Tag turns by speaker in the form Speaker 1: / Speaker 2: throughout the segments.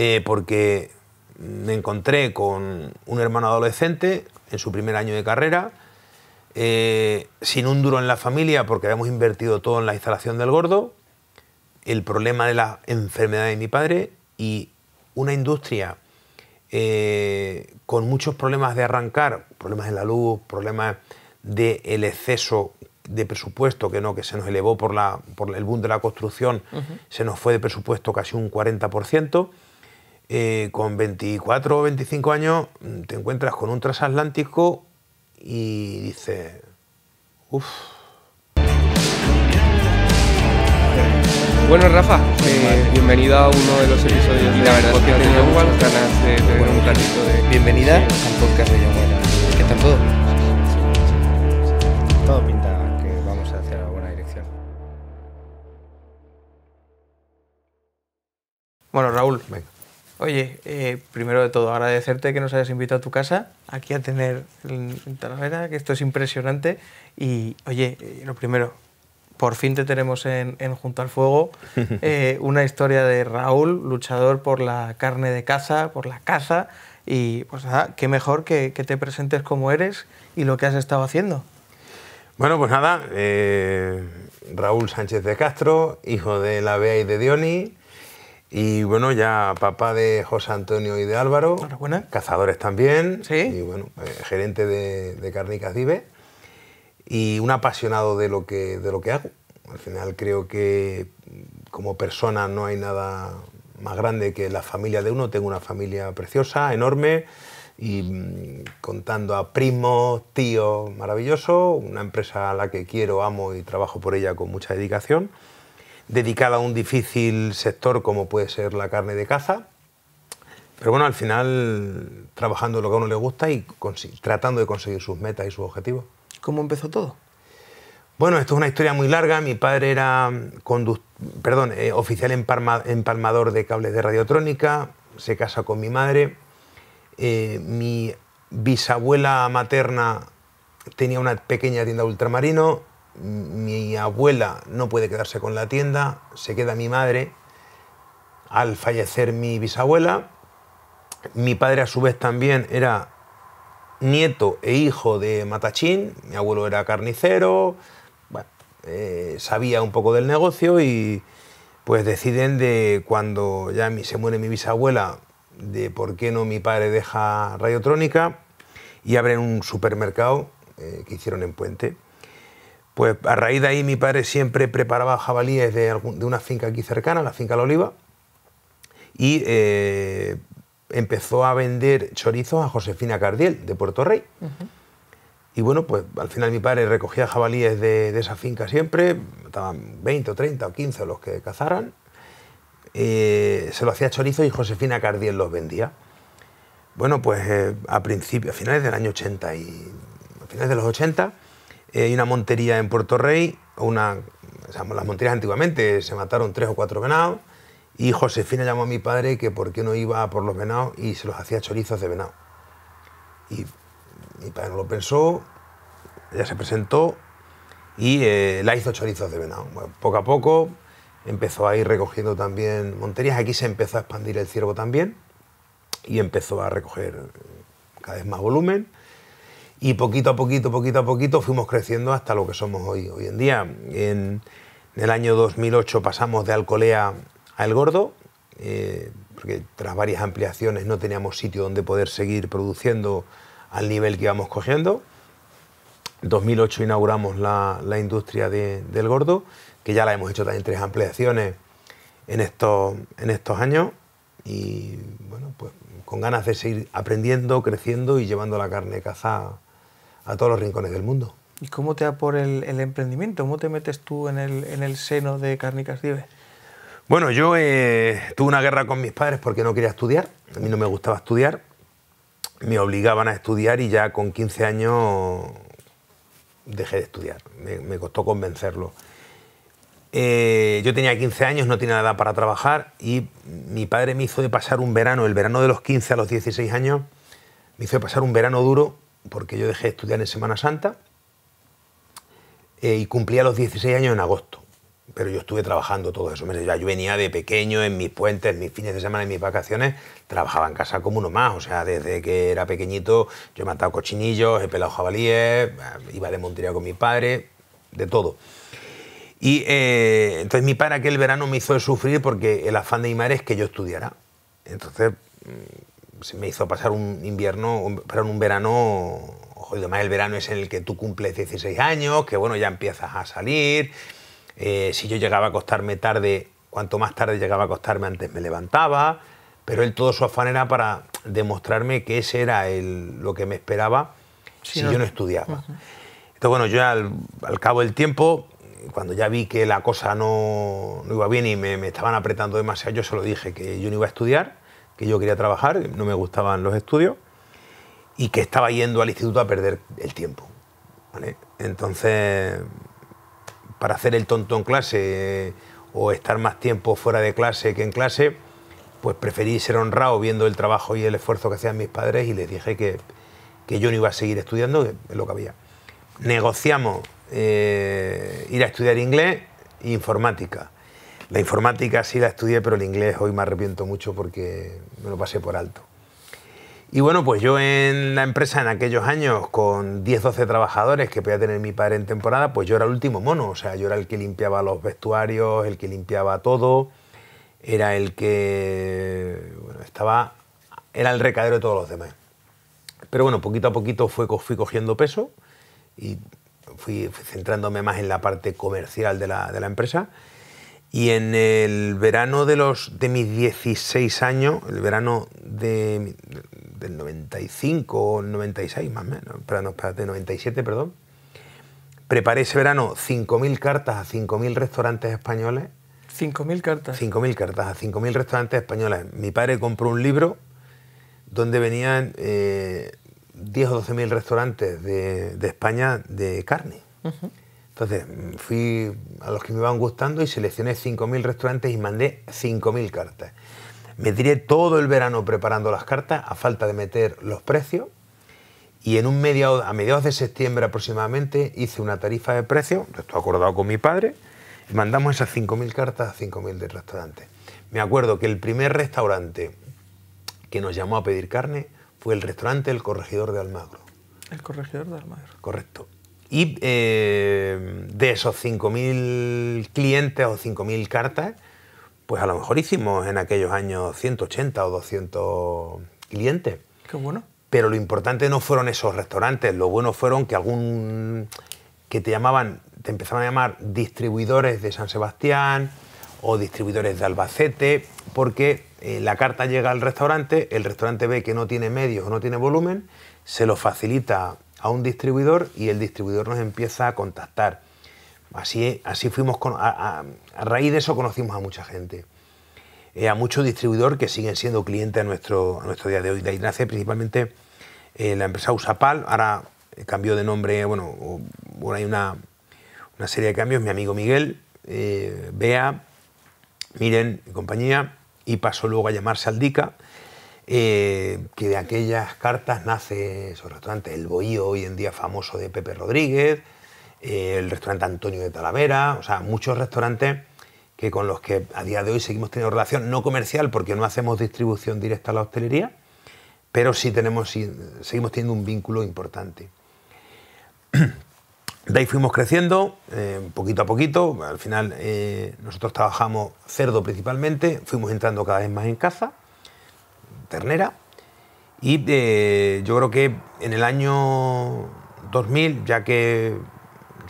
Speaker 1: Eh, porque me encontré con un hermano adolescente en su primer año de carrera, eh, sin un duro en la familia porque habíamos invertido todo en la instalación del gordo, el problema de la enfermedad de mi padre y una industria eh, con muchos problemas de arrancar, problemas en la luz, problemas del exceso de presupuesto que no, que se nos elevó por, el boom de la construcción, se nos fue de presupuesto casi un 40%. Eh, con 24 o 25 años mm, te encuentras con un transatlántico y dices, uff.
Speaker 2: Bueno, Rafa, bienvenida eh, bienvenido a uno de los episodios de la de ganas de un ratito de... Bienvenida al podcast de ¿Qué tal todo?
Speaker 1: Todo pinta que vamos hacia la buena dirección.
Speaker 2: Bueno, Raúl, venga. Oye, eh, primero de todo, agradecerte que nos hayas invitado a tu casa, aquí a tener en Talavera, que esto es impresionante. Y, oye, eh, lo primero, por fin te tenemos en, Junto al Fuego, eh, una historia de Raúl, luchador por la carne de caza, por la caza. Y, pues nada, qué mejor que, te presentes como eres y lo que has estado haciendo.
Speaker 1: Bueno, pues nada, Raúl Sánchez de Castro, hijo de la Bea y de Dioni y bueno, ya papá de José Antonio y de Álvaro, cazadores también, y bueno, eh, gerente de, Carnicas Dive, y un apasionado de lo, que, de lo que hago. Al final creo que mm, como persona no hay nada más grande que la familia de uno. Tengo una familia preciosa, enorme, y mm, contando a primos, tíos, maravilloso, una empresa a la que quiero, amo y trabajo por ella con mucha dedicación dedicada a un difícil sector como puede ser la carne de caza. Pero bueno, al final trabajando lo que a uno le gusta y tratando de conseguir sus metas y sus objetivos. ¿Cómo empezó todo? Bueno, esto es una historia muy larga. Mi padre era perdón, eh, oficial empalmador de cables de radiotrónica, se casa con mi madre. Eh, mi bisabuela materna tenía una pequeña tienda ultramarino, mi abuela no puede quedarse con la tienda, se queda mi madre al fallecer mi bisabuela. Mi padre a su vez también era nieto e hijo de Matachín, mi abuelo era carnicero, eh, sabía un poco del negocio y pues deciden de cuando ya se muere mi bisabuela, de por qué no mi padre deja Radiotrónica y abren un supermercado eh, que hicieron en Puente. Pues a raíz de ahí mi padre siempre preparaba jabalíes de, una finca aquí cercana, la finca La Oliva, y eh, empezó a vender chorizos a Josefina Cardiel de Puerto Rey. Y bueno, pues al final mi padre recogía jabalíes de, esa finca siempre, estaban 20 o 30 o 15 los que cazaran, eh, se lo hacía chorizo y Josefina Cardiel los vendía. Bueno, pues eh, a principios, a finales del año 80 y a finales de los 80, eh, hay una montería en Puerto Rey, una, las monterías antiguamente se mataron tres o cuatro venados y Josefina llamó a mi padre que por qué no iba por los venados y se los hacía chorizos de venado. Y mi padre no lo pensó, ella se presentó y eh, la hizo chorizos de venado. poco a poco empezó a ir recogiendo también monterías, aquí se empezó a expandir el ciervo también y empezó a recoger cada vez más volumen y poquito a poquito, poquito a poquito fuimos creciendo hasta lo que somos hoy. Hoy en día, en, el año 2008 pasamos de Alcolea a El Gordo, eh, porque tras varias ampliaciones no teníamos sitio donde poder seguir produciendo al nivel que íbamos cogiendo. En 2008 inauguramos la, industria de, del gordo, que ya la hemos hecho también tres ampliaciones en estos, en estos años y bueno, pues con ganas de seguir aprendiendo, creciendo y llevando la carne cazada... caza a todos los rincones del mundo.
Speaker 2: ¿Y cómo te da por el, emprendimiento? ¿Cómo te metes tú en el, seno de Cárnicas Dives?
Speaker 1: Bueno, yo eh, tuve una guerra con mis padres porque no quería estudiar. A mí no me gustaba estudiar. Me obligaban a estudiar y ya con 15 años dejé de estudiar. Me, costó convencerlo. Eh, yo tenía 15 años, no tenía edad para trabajar y mi padre me hizo de pasar un verano, el verano de los 15 a los 16 años, me hizo pasar un verano duro porque yo dejé de estudiar en Semana Santa eh, y cumplía los 16 años en agosto. Pero yo estuve trabajando todos esos meses. yo venía de pequeño en mis puentes, mis fines de semana, en mis vacaciones, trabajaba en casa como uno más. O sea, desde que era pequeñito yo he matado cochinillos, he pelado jabalíes, eh, iba de montería con mi padre, de todo. Y eh, entonces mi padre aquel verano me hizo sufrir porque el afán de mi madre es que yo estudiara. Entonces mm, me hizo pasar un invierno, pero en un verano, el verano es en el que tú cumples 16 años, que bueno, ya empiezas a salir. Eh, si yo llegaba a acostarme tarde, cuanto más tarde llegaba a acostarme, antes me levantaba. Pero él todo su afán era para demostrarme que ese era lo que me esperaba si yo no estudiaba. Entonces, bueno, yo al, cabo del tiempo, cuando ya vi que la cosa no, iba bien y me, me, estaban apretando demasiado, yo se lo dije que yo no iba a estudiar que yo quería trabajar, no me gustaban los estudios y que estaba yendo al instituto a perder el tiempo. Entonces, para hacer el tonto en clase o estar más tiempo fuera de clase que en clase, pues preferí ser honrado viendo el trabajo y el esfuerzo que hacían mis padres y les dije que, yo no iba a seguir estudiando, que es lo que había. Negociamos eh, ir a estudiar inglés e informática. La informática sí la estudié, pero el inglés hoy me arrepiento mucho porque me lo pasé por alto. Y bueno, pues yo en la empresa en aquellos años, con 10, 12 trabajadores que podía tener mi padre en temporada, pues yo era el último mono, o sea, yo era el que limpiaba los vestuarios, el que limpiaba todo, era el que, bueno, estaba, era el recadero de todos los demás. Pero bueno, poquito a poquito fui, fui cogiendo peso y fui centrándome más en la parte comercial de la empresa y en el verano de, los, de mis 16 años, el verano de, del 95 o 96 más o menos, perdón, espérate, 97, perdón, preparé ese verano 5.000 cartas a 5.000 restaurantes españoles. 5.000 cartas. 5.000 cartas a 5.000 restaurantes españoles. Mi padre compró un libro donde venían 10 eh, o 12.000 restaurantes de, España de carne. Entonces mm, fui a los que me iban gustando y seleccioné 5.000 restaurantes y mandé 5.000 cartas. Me tiré todo el verano preparando las cartas a falta de meter los precios y en un a mediados de septiembre aproximadamente hice una tarifa de precios, esto acordado con mi padre, y mandamos esas 5.000 cartas a 5.000 restaurantes. Me acuerdo que el primer restaurante que nos llamó a pedir carne fue el restaurante El Corregidor de Almagro. El
Speaker 2: Corregidor de Almagro.
Speaker 1: Correcto. Y eh, de esos 5.000 clientes o 5.000 cartas, pues a lo mejor hicimos en aquellos años 180 o 200 clientes. Qué bueno. Pero lo importante no fueron esos restaurantes, lo bueno fueron que algún que te llamaban, te empezaban a llamar distribuidores de San Sebastián o distribuidores de Albacete, porque eh, la carta llega al restaurante, el restaurante ve que no tiene medios o no tiene volumen, se lo facilita a un distribuidor y el distribuidor nos empieza a contactar. Así, así fuimos, con, a, raíz de eso conocimos a mucha gente, eh, a muchos distribuidores que siguen siendo clientes a nuestro, nuestro día de hoy. De ahí nace principalmente eh, la empresa Usapal, ahora eh, cambió de nombre, bueno, bueno hay una, serie de cambios, mi amigo Miguel, Bea, Miren compañía, y pasó luego a llamarse Aldica eh, que de aquellas cartas nace esos restaurantes, el Bohío hoy en día famoso de Pepe Rodríguez, eh, el restaurante Antonio de Talavera, o sea, muchos restaurantes que con los que a día de hoy seguimos teniendo relación no comercial porque no hacemos distribución directa a la hostelería, pero sí tenemos, seguimos teniendo un vínculo importante. De ahí fuimos creciendo, eh, poquito a poquito, al final nosotros trabajamos cerdo principalmente, fuimos entrando cada vez más en casa ternera. Y eh, yo creo que en el año 2000, ya que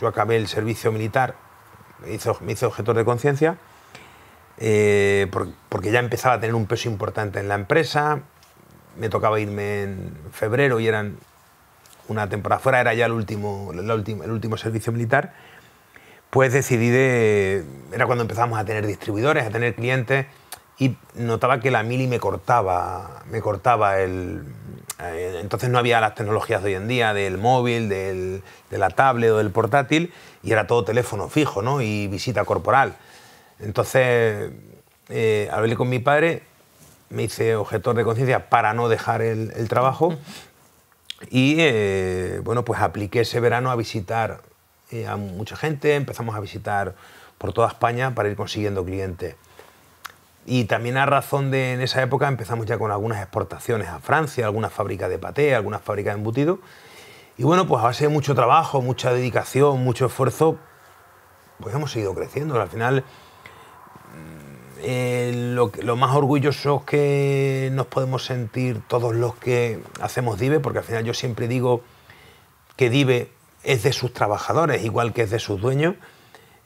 Speaker 1: yo acabé el servicio militar, me hice, me objeto de conciencia, eh, porque ya empezaba a tener un peso importante en la empresa, me tocaba irme en febrero y eran una temporada fuera, era ya el último, el último, el último servicio militar, pues decidí de... Era cuando empezamos a tener distribuidores, a tener clientes, y notaba que la mili me cortaba, me cortaba el... Eh, entonces no había las tecnologías de hoy en día, del móvil, del, de la tablet o del portátil, y era todo teléfono fijo, ¿no? Y visita corporal. Entonces eh, hablé con mi padre, me hice objetor de conciencia para no dejar el, trabajo, y eh, bueno, pues apliqué ese verano a visitar a mucha gente, empezamos a visitar por toda España para ir consiguiendo clientes. Y también a razón de en esa época empezamos ya con algunas exportaciones a Francia, algunas fábricas de paté, algunas fábricas de embutido. Y bueno, pues a base de mucho trabajo, mucha dedicación, mucho esfuerzo, pues hemos seguido creciendo. Al final, mm, eh, lo, más orgulloso que nos podemos sentir todos los que hacemos DIVE, porque al final yo siempre digo que DIVE es de sus trabajadores, igual que es de sus dueños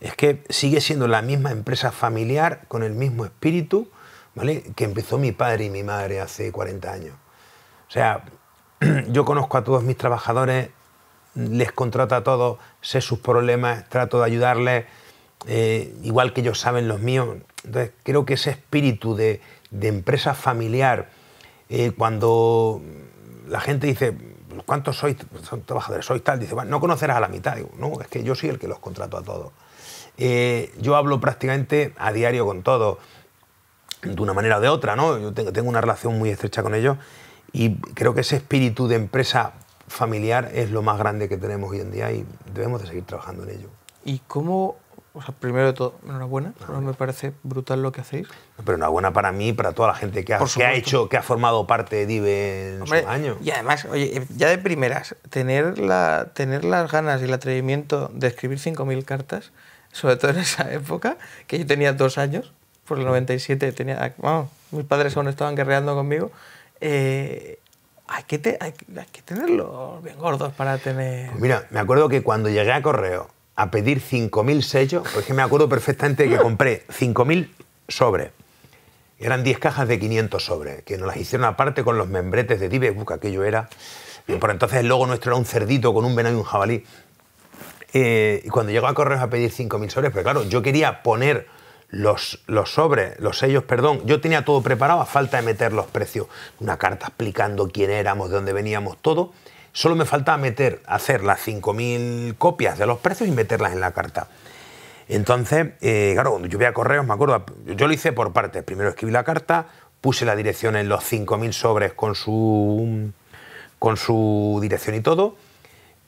Speaker 1: es que sigue siendo la misma empresa familiar con el mismo espíritu ¿vale? que empezó mi padre y mi madre hace 40 años. O sea, yo conozco a todos mis trabajadores, les contrato a todos, sé sus problemas, trato de ayudarles, eh, igual que ellos saben los míos. Entonces, creo que ese espíritu de, empresa familiar, eh, cuando la gente dice, ¿cuántos sois? trabajadores, sois tal, dice, no conocerás a la mitad. Digo, no, es que yo soy el que los contrato a todos. Eh, yo hablo prácticamente a diario con todos, de una manera o de otra, ¿no? Yo tengo una relación muy estrecha con ellos y creo que ese espíritu de empresa familiar es lo más grande que tenemos hoy en día y debemos de seguir trabajando en ello.
Speaker 2: ¿Y cómo, o sea, primero de todo, enhorabuena, no, ah, me parece brutal lo que hacéis.
Speaker 1: pero enhorabuena para mí y para toda la gente que ha, ha hecho, que ha formado parte de DIVE en su año. Y además,
Speaker 2: oye, eh, ya de primeras, tener, la, tener las ganas y el atrevimiento de escribir 5.000 cartas sobre todo en esa época, que yo tenía dos años, por el 97, tenía, ah, vamos, mis padres aún estaban guerreando conmigo. Eh, hay, que que tenerlos bien gordos para tener... Pues mira,
Speaker 1: me acuerdo que cuando llegué a Correo a pedir 5.000 sellos, porque me acuerdo perfectamente que compré 5.000 sobres. Eran 10 cajas de 500 sobres, que nos las hicieron aparte con los membretes de Dive, que aquello era. Y por entonces el logo nuestro era un cerdito con un venado y un jabalí. Eh, ...y cuando llegó a correos a pedir 5.000 sobres, pero claro, yo quería poner los, sobres, los sellos, perdón, yo tenía todo preparado a falta de meter los precios, una carta explicando quién éramos, de dónde veníamos, todo. Solo me faltaba meter, hacer las 5.000 copias de los precios y meterlas en la carta. Entonces, eh, claro, cuando yo voy a correos, me acuerdo, yo lo hice por partes. Primero escribí la carta, puse la dirección en los 5.000 sobres con su, con su dirección y todo.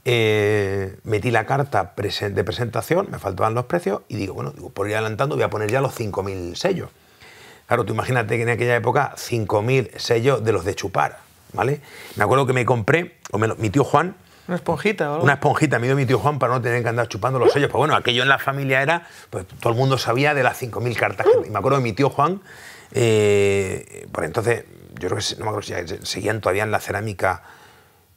Speaker 1: Eh, metí la carta de presentación, me faltaban los precios y digo, bueno, por ir adelantando voy a poner ya los 5.000 sellos. Claro, tú imagínate que en aquella época 5.000 sellos de los de chupar, ¿vale? Me acuerdo que me compré, o me mi tío Juan... Una
Speaker 2: esponjita, ¿vale? Una
Speaker 1: esponjita, me dio mi tío Juan para no tener que andar chupando los sellos. Pues bueno, aquello en la familia era, pues todo el mundo sabía de las 5.000 cartas. y me acuerdo de mi tío Juan, eh, por pues entonces, yo creo que, no me acuerdo si seguían todavía en la cerámica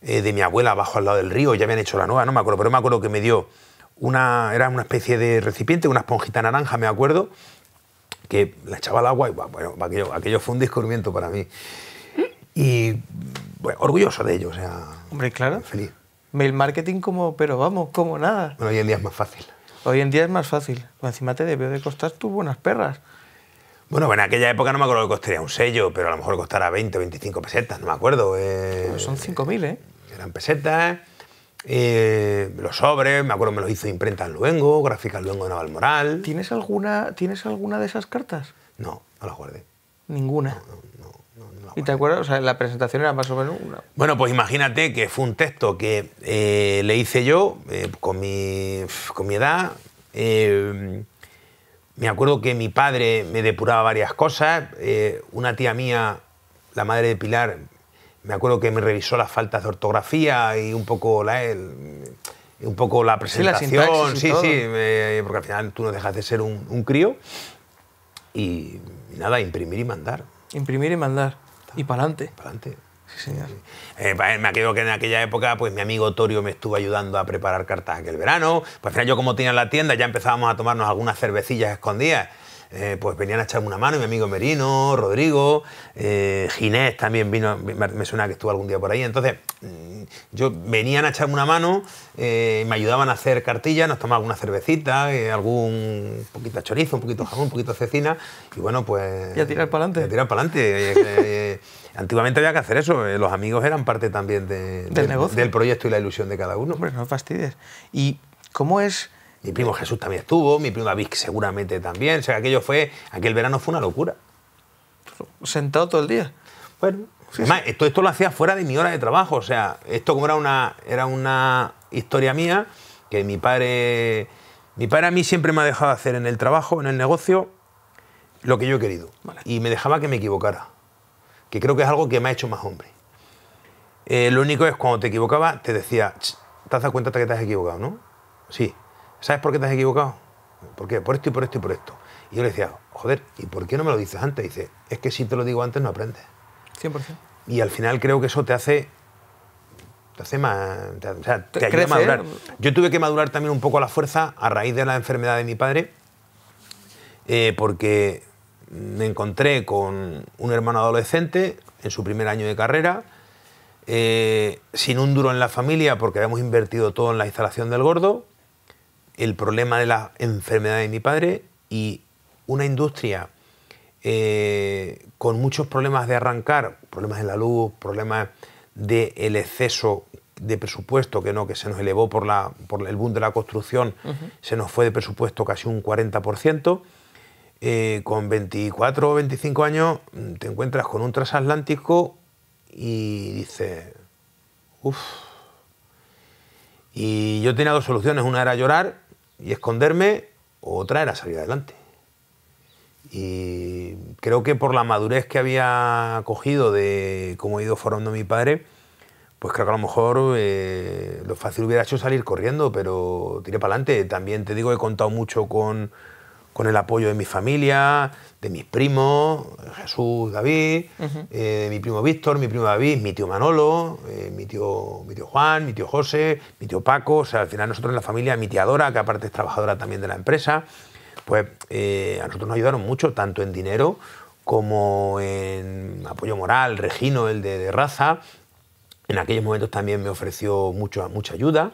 Speaker 1: eh, de mi abuela abajo al lado del río, ya habían hecho la nueva, no me acuerdo, pero me acuerdo que me dio una, era una especie de recipiente, una esponjita naranja, me acuerdo, que la echaba al agua y bueno, aquello, fue un descubrimiento para mí. Y bueno, orgulloso de ello, o sea,
Speaker 2: Hombre, claro. Feliz. Mail marketing como, pero vamos, como nada.
Speaker 1: hoy en día es más fácil.
Speaker 2: Hoy en día es más fácil. Encima te debió de costar tus buenas perras.
Speaker 1: Bueno, en aquella época no me acuerdo que costaría un sello, pero a lo mejor costara 20 o 25 pesetas, no me acuerdo. Eh. Pues son
Speaker 2: 5.000, ¿eh?
Speaker 1: Eran pesetas. Eh, los sobres, me acuerdo me los hizo imprenta en Luengo, gráfica en Luengo de Navalmoral. ¿Tienes alguna, ¿Tienes alguna de esas cartas? No, no las guardé.
Speaker 2: Ninguna. No, no, no, ¿Y te acuerdas? O sea, la presentación era más o menos una.
Speaker 1: Bueno, pues imagínate que fue un texto que eh, le hice yo con, mi, con mi edad me acuerdo que mi padre me depuraba varias cosas. Eh, una tía mía, la madre de Pilar, me acuerdo que me revisó las faltas de ortografía y un poco la, un poco la presentación. Sí, sí, porque al final tú no dejas de ser un, crío. Y, nada, imprimir y mandar.
Speaker 2: Imprimir y mandar. Y para adelante. Para adelante. Sí, señor.
Speaker 1: Eh, eh, me acuerdo que en aquella época, pues mi amigo Torio me estuvo ayudando a preparar cartas aquel verano. Pues yo como tenía la tienda, ya empezábamos a tomarnos algunas cervecillas escondidas. Eh, pues venían a echarme una mano, mi amigo Merino, Rodrigo, eh, Ginés también vino, me, suena que estuvo algún día por ahí. Entonces, mm, yo venían a echarme una mano, eh, me ayudaban a hacer cartillas, nos tomaban una cervecita, algún poquito de chorizo, un poquito de jamón, un poquito de cecina, y bueno, pues. Y a tirar para adelante. A tirar para adelante. antiguamente había que hacer eso, los amigos eran parte también del, negocio. del proyecto y la ilusión de cada uno. Hombre, no fastidies. ¿Y cómo es.? Mi primo Jesús también estuvo, mi prima Vic seguramente también. O sea, aquello fue, aquel verano fue una locura. Sentado todo el día. Bueno, Esto, esto lo hacía fuera de mi hora de trabajo. O sea, esto como era una, era una historia mía, que mi padre, mi padre a mí siempre me ha dejado hacer en el trabajo, en el negocio, lo que yo he querido. Y me dejaba que me equivocara, que creo que es algo que me ha hecho más hombre. Eh, lo único es cuando te equivocaba, te decía, te has dado cuenta que te has equivocado, ¿no? Sí, ¿Sabes por qué te has equivocado? ¿Por qué? Por esto y por esto y por esto. Y yo le decía, joder, ¿y por qué no me lo dices antes? dice, es que si te lo digo antes no aprendes. 100%. Y al final creo que eso te hace te hace más, o sea, te ayuda a ¿eh? madurar. Yo tuve que madurar también un poco la fuerza a raíz de la enfermedad de mi padre, eh, porque me encontré con un hermano adolescente en su primer año de carrera, eh, sin un duro en la familia porque habíamos invertido todo en la instalación del gordo, el problema de la enfermedad de mi padre y una industria eh, con muchos problemas de arrancar, problemas en la luz, problemas del exceso de presupuesto que no, que se nos elevó por, la, por el boom de la construcción, se nos fue de presupuesto casi un 40%. Eh, con 24 o 25 años mm, te encuentras con un transatlántico y dices, uff. Y yo tenía dos soluciones, una era llorar y esconderme otra era salir adelante. Y creo que por la madurez que había cogido de cómo he ido formando a mi padre, pues creo que a lo mejor eh, lo fácil hubiera hecho salir corriendo, pero tiré para adelante. También te digo, he contado mucho con, con el apoyo de mi familia, de mis primos, Jesús, David, eh, mi primo Víctor, mi primo David, mi tío Manolo, eh, mi, tío, mi tío Juan, mi tío José, mi tío Paco, o sea, al final nosotros en la familia, mi tía Dora, que aparte es trabajadora también de la empresa, pues eh, a nosotros nos ayudaron mucho, tanto en dinero como en apoyo moral, Regino, el de, raza, en aquellos momentos también me ofreció mucho, mucha ayuda.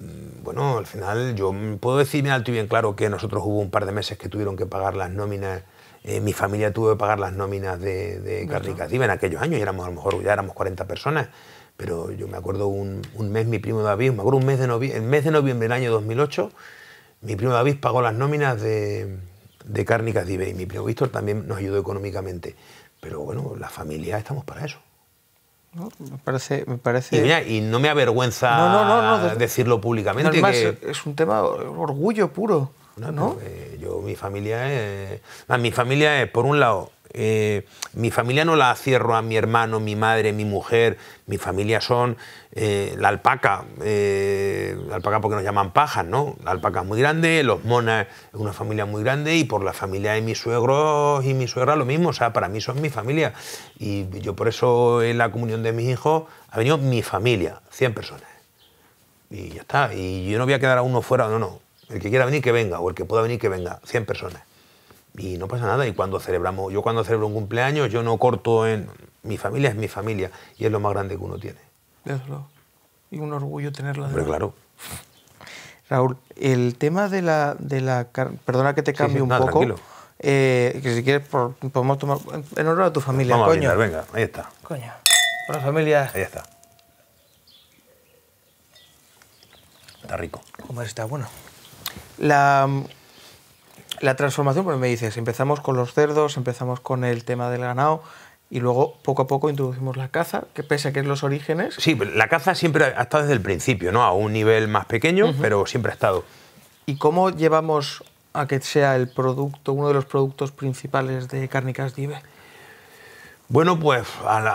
Speaker 1: Mm, bueno, al final yo puedo decirme alto y bien claro que nosotros hubo un par de meses que tuvieron que pagar las nóminas, eh, mi familia tuvo que pagar las nóminas de, de Diva en aquellos años, y éramos a lo mejor ya éramos 40 personas, pero yo me acuerdo un, mes, mi primo David, me acuerdo un mes de noviembre, mes de noviembre del año 2008, mi primo David pagó las nóminas de, de Carnicas y mi primo Víctor también nos ayudó económicamente. Pero bueno, la familia estamos para eso. ¿no? Me
Speaker 2: parece... Me parece...
Speaker 1: Y, no me avergüenza decirlo públicamente. Además, es un tema orgullo puro. ¿no? Eh, yo, mi familia... más eh, mi familia es, por un lado, eh, mi familia no la cierro a mi hermano, mi madre, mi mujer, mi familia son eh, la alpaca, eh, la alpaca porque nos llaman pajas, ¿no? La alpaca es muy grande, los monas es una familia muy grande y por la familia de mis suegros y mi suegra lo mismo, o sea, para mí son mi familia y yo por eso en la comunión de mis hijos ha venido mi familia, 100 personas. Y ya está, y yo no voy a quedar a uno fuera, no, no. El que quiera venir, que venga, o el que pueda venir, que venga, 100 personas y no pasa nada. Y cuando celebramos, yo cuando celebro un cumpleaños, yo no corto en. Mi familia es mi familia y es lo más grande que uno tiene.
Speaker 2: Y un orgullo tenerla. Pero claro. Raúl, el tema de la. De la perdona que te cambie un poco. Eh, que si quieres podemos tomar. En honor a tu familia, Vamos A brindar, venga, ahí está. Coño. Por la familia. Ahí está. Está rico. cómo está bueno. La la transformación, pues me dices, empezamos con los cerdos, empezamos con el tema del ganado, y luego poco a poco introducimos la caza, que pese a que es los orígenes.
Speaker 1: Sí, la caza siempre ha estado desde el principio, ¿no? A un nivel más pequeño, pero siempre ha estado. ¿Y cómo llevamos
Speaker 2: a que sea el producto, uno de los productos principales de Cárnicas Dive?
Speaker 1: Bueno, pues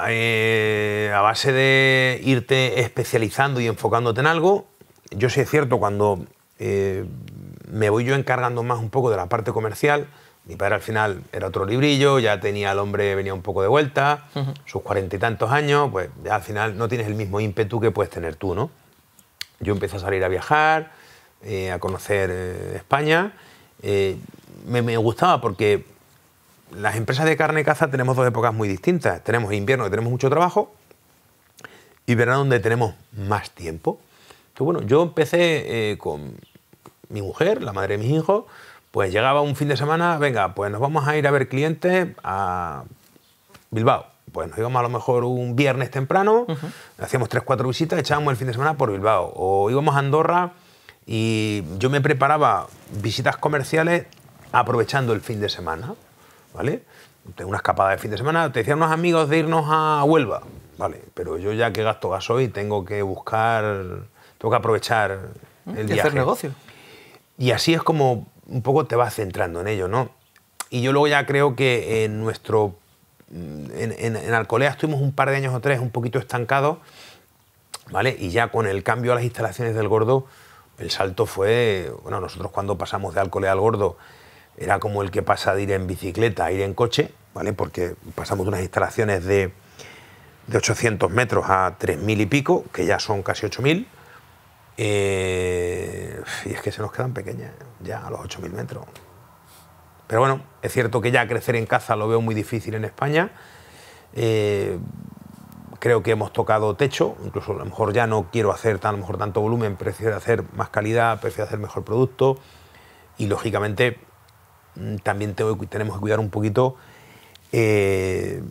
Speaker 1: eh, a, base de irte especializando y enfocándote en algo, yo sé cierto, cuando eh, me voy yo encargando más un poco de la parte comercial. Mi padre al final era otro librillo, ya tenía el hombre, venía un poco de vuelta, sus cuarenta y tantos años, pues ya al final no tienes el mismo ímpetu que puedes tener tú, ¿no? Yo empecé a salir a viajar, eh, a conocer eh, España. Eh, me, gustaba porque las empresas de carne y caza tenemos dos épocas muy distintas. Tenemos invierno, que tenemos mucho trabajo, y verano, donde tenemos más tiempo. Entonces, bueno, yo empecé con mi mujer, la madre de mis hijos, pues llegaba un fin de semana, venga, pues nos vamos a ir a ver clientes a Bilbao. Pues nos íbamos a lo mejor un viernes temprano, hacíamos tres, cuatro visitas, echábamos el fin de semana por Bilbao. O íbamos a Andorra y yo me preparaba visitas comerciales aprovechando el fin de semana, ¿vale? Tengo una escapada de fin de semana, te decían unos amigos de irnos a Huelva, ¿vale? Pero yo ya que gasto gasoil tengo que buscar, tengo que aprovechar mm, el viaje. hacer negocio. Y así es como un poco te vas centrando en ello, ¿no? Y yo luego ya creo que en nuestro. Mm, en, Alcolea estuvimos un par de años o tres un poquito estancados, ¿vale? Y ya con el cambio a las instalaciones del Gordo, el salto fue. Bueno, nosotros cuando pasamos de Alcolea al Gordo era como el que pasa de ir en bicicleta a ir en coche, ¿vale? Porque pasamos de unas instalaciones de, de 800 metros a 3.000 y pico, que ya son casi 8.000 eh, y es que se nos quedan pequeñas, ya a los 8.000 metros. Pero bueno, es cierto que ya crecer en caza lo veo muy difícil en España. Eh, creo que hemos tocado techo, incluso a lo mejor ya no quiero hacer tan, a lo mejor tanto volumen, prefiero hacer más calidad, prefiero hacer mejor producto y lógicamente mm, también tenemos que cuidar un poquito eh,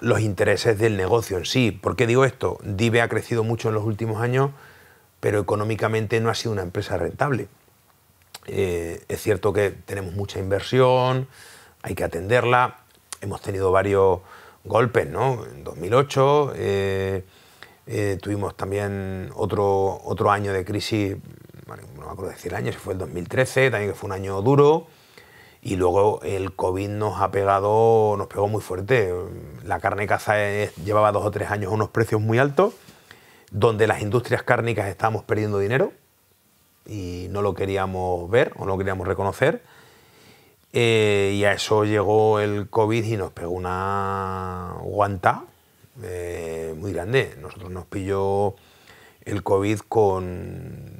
Speaker 1: los intereses del negocio en sí. ¿Por qué digo esto? Dive ha crecido mucho en los últimos años pero económicamente no ha sido una empresa rentable. Eh, es cierto que tenemos mucha inversión, hay que atenderla, hemos tenido varios golpes, ¿no? En 2008 eh, eh, tuvimos también otro, otro año de crisis, no me acuerdo decir el año, si fue el 2013, también que fue un año duro, y luego el COVID nos ha pegado, nos pegó muy fuerte. La carne caza llevaba dos o tres años unos precios muy altos donde las industrias cárnicas estábamos perdiendo dinero y no lo queríamos ver o no lo queríamos reconocer. Eh, y a eso llegó el COVID y nos pegó una guanta eh, muy grande. Nosotros nos pilló el COVID con,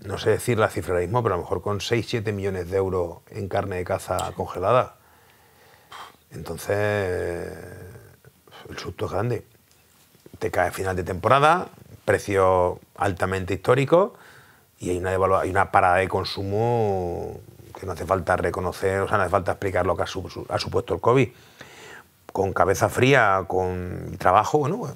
Speaker 1: no sé decir la cifra de mismo, pero a lo mejor con 6-7 millones de euros en carne de caza congelada. Entonces, el susto es grande. ...te cae final de temporada, precios altamente históricos y hay una, hay una parada de consumo que no hace falta reconocer, o sea, no hace falta explicar lo que ha, supuesto el COVID. Con cabeza fría, con trabajo, bueno, pues,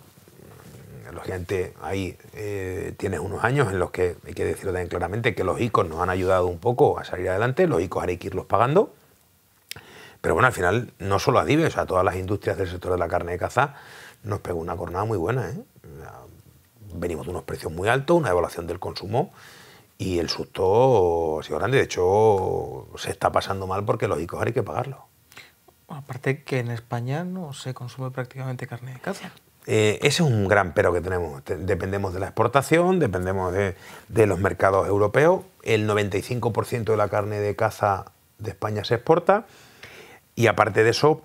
Speaker 1: lógicamente ahí eh, tienes unos años en los que hay que decirlo también claramente que los ICOs nos han ayudado un poco a salir adelante, los ICOs hay que irlos pagando. Pero bueno, al final no solo a DIVE, o sea, todas las industrias del sector de la carne de caza nos pegó una jornada muy buena. ¿eh? Venimos de unos precios muy altos, una evaluación del consumo y el susto ha sido grande. De hecho, se está pasando mal porque los ICOs hay que pagarlo...
Speaker 2: Aparte que en España no se consume prácticamente carne de caza.
Speaker 1: Eh, ese es un gran pero que tenemos. Dependemos de la exportación, dependemos de, de los mercados europeos. El 95% de la carne de caza de España se exporta. Y aparte de eso,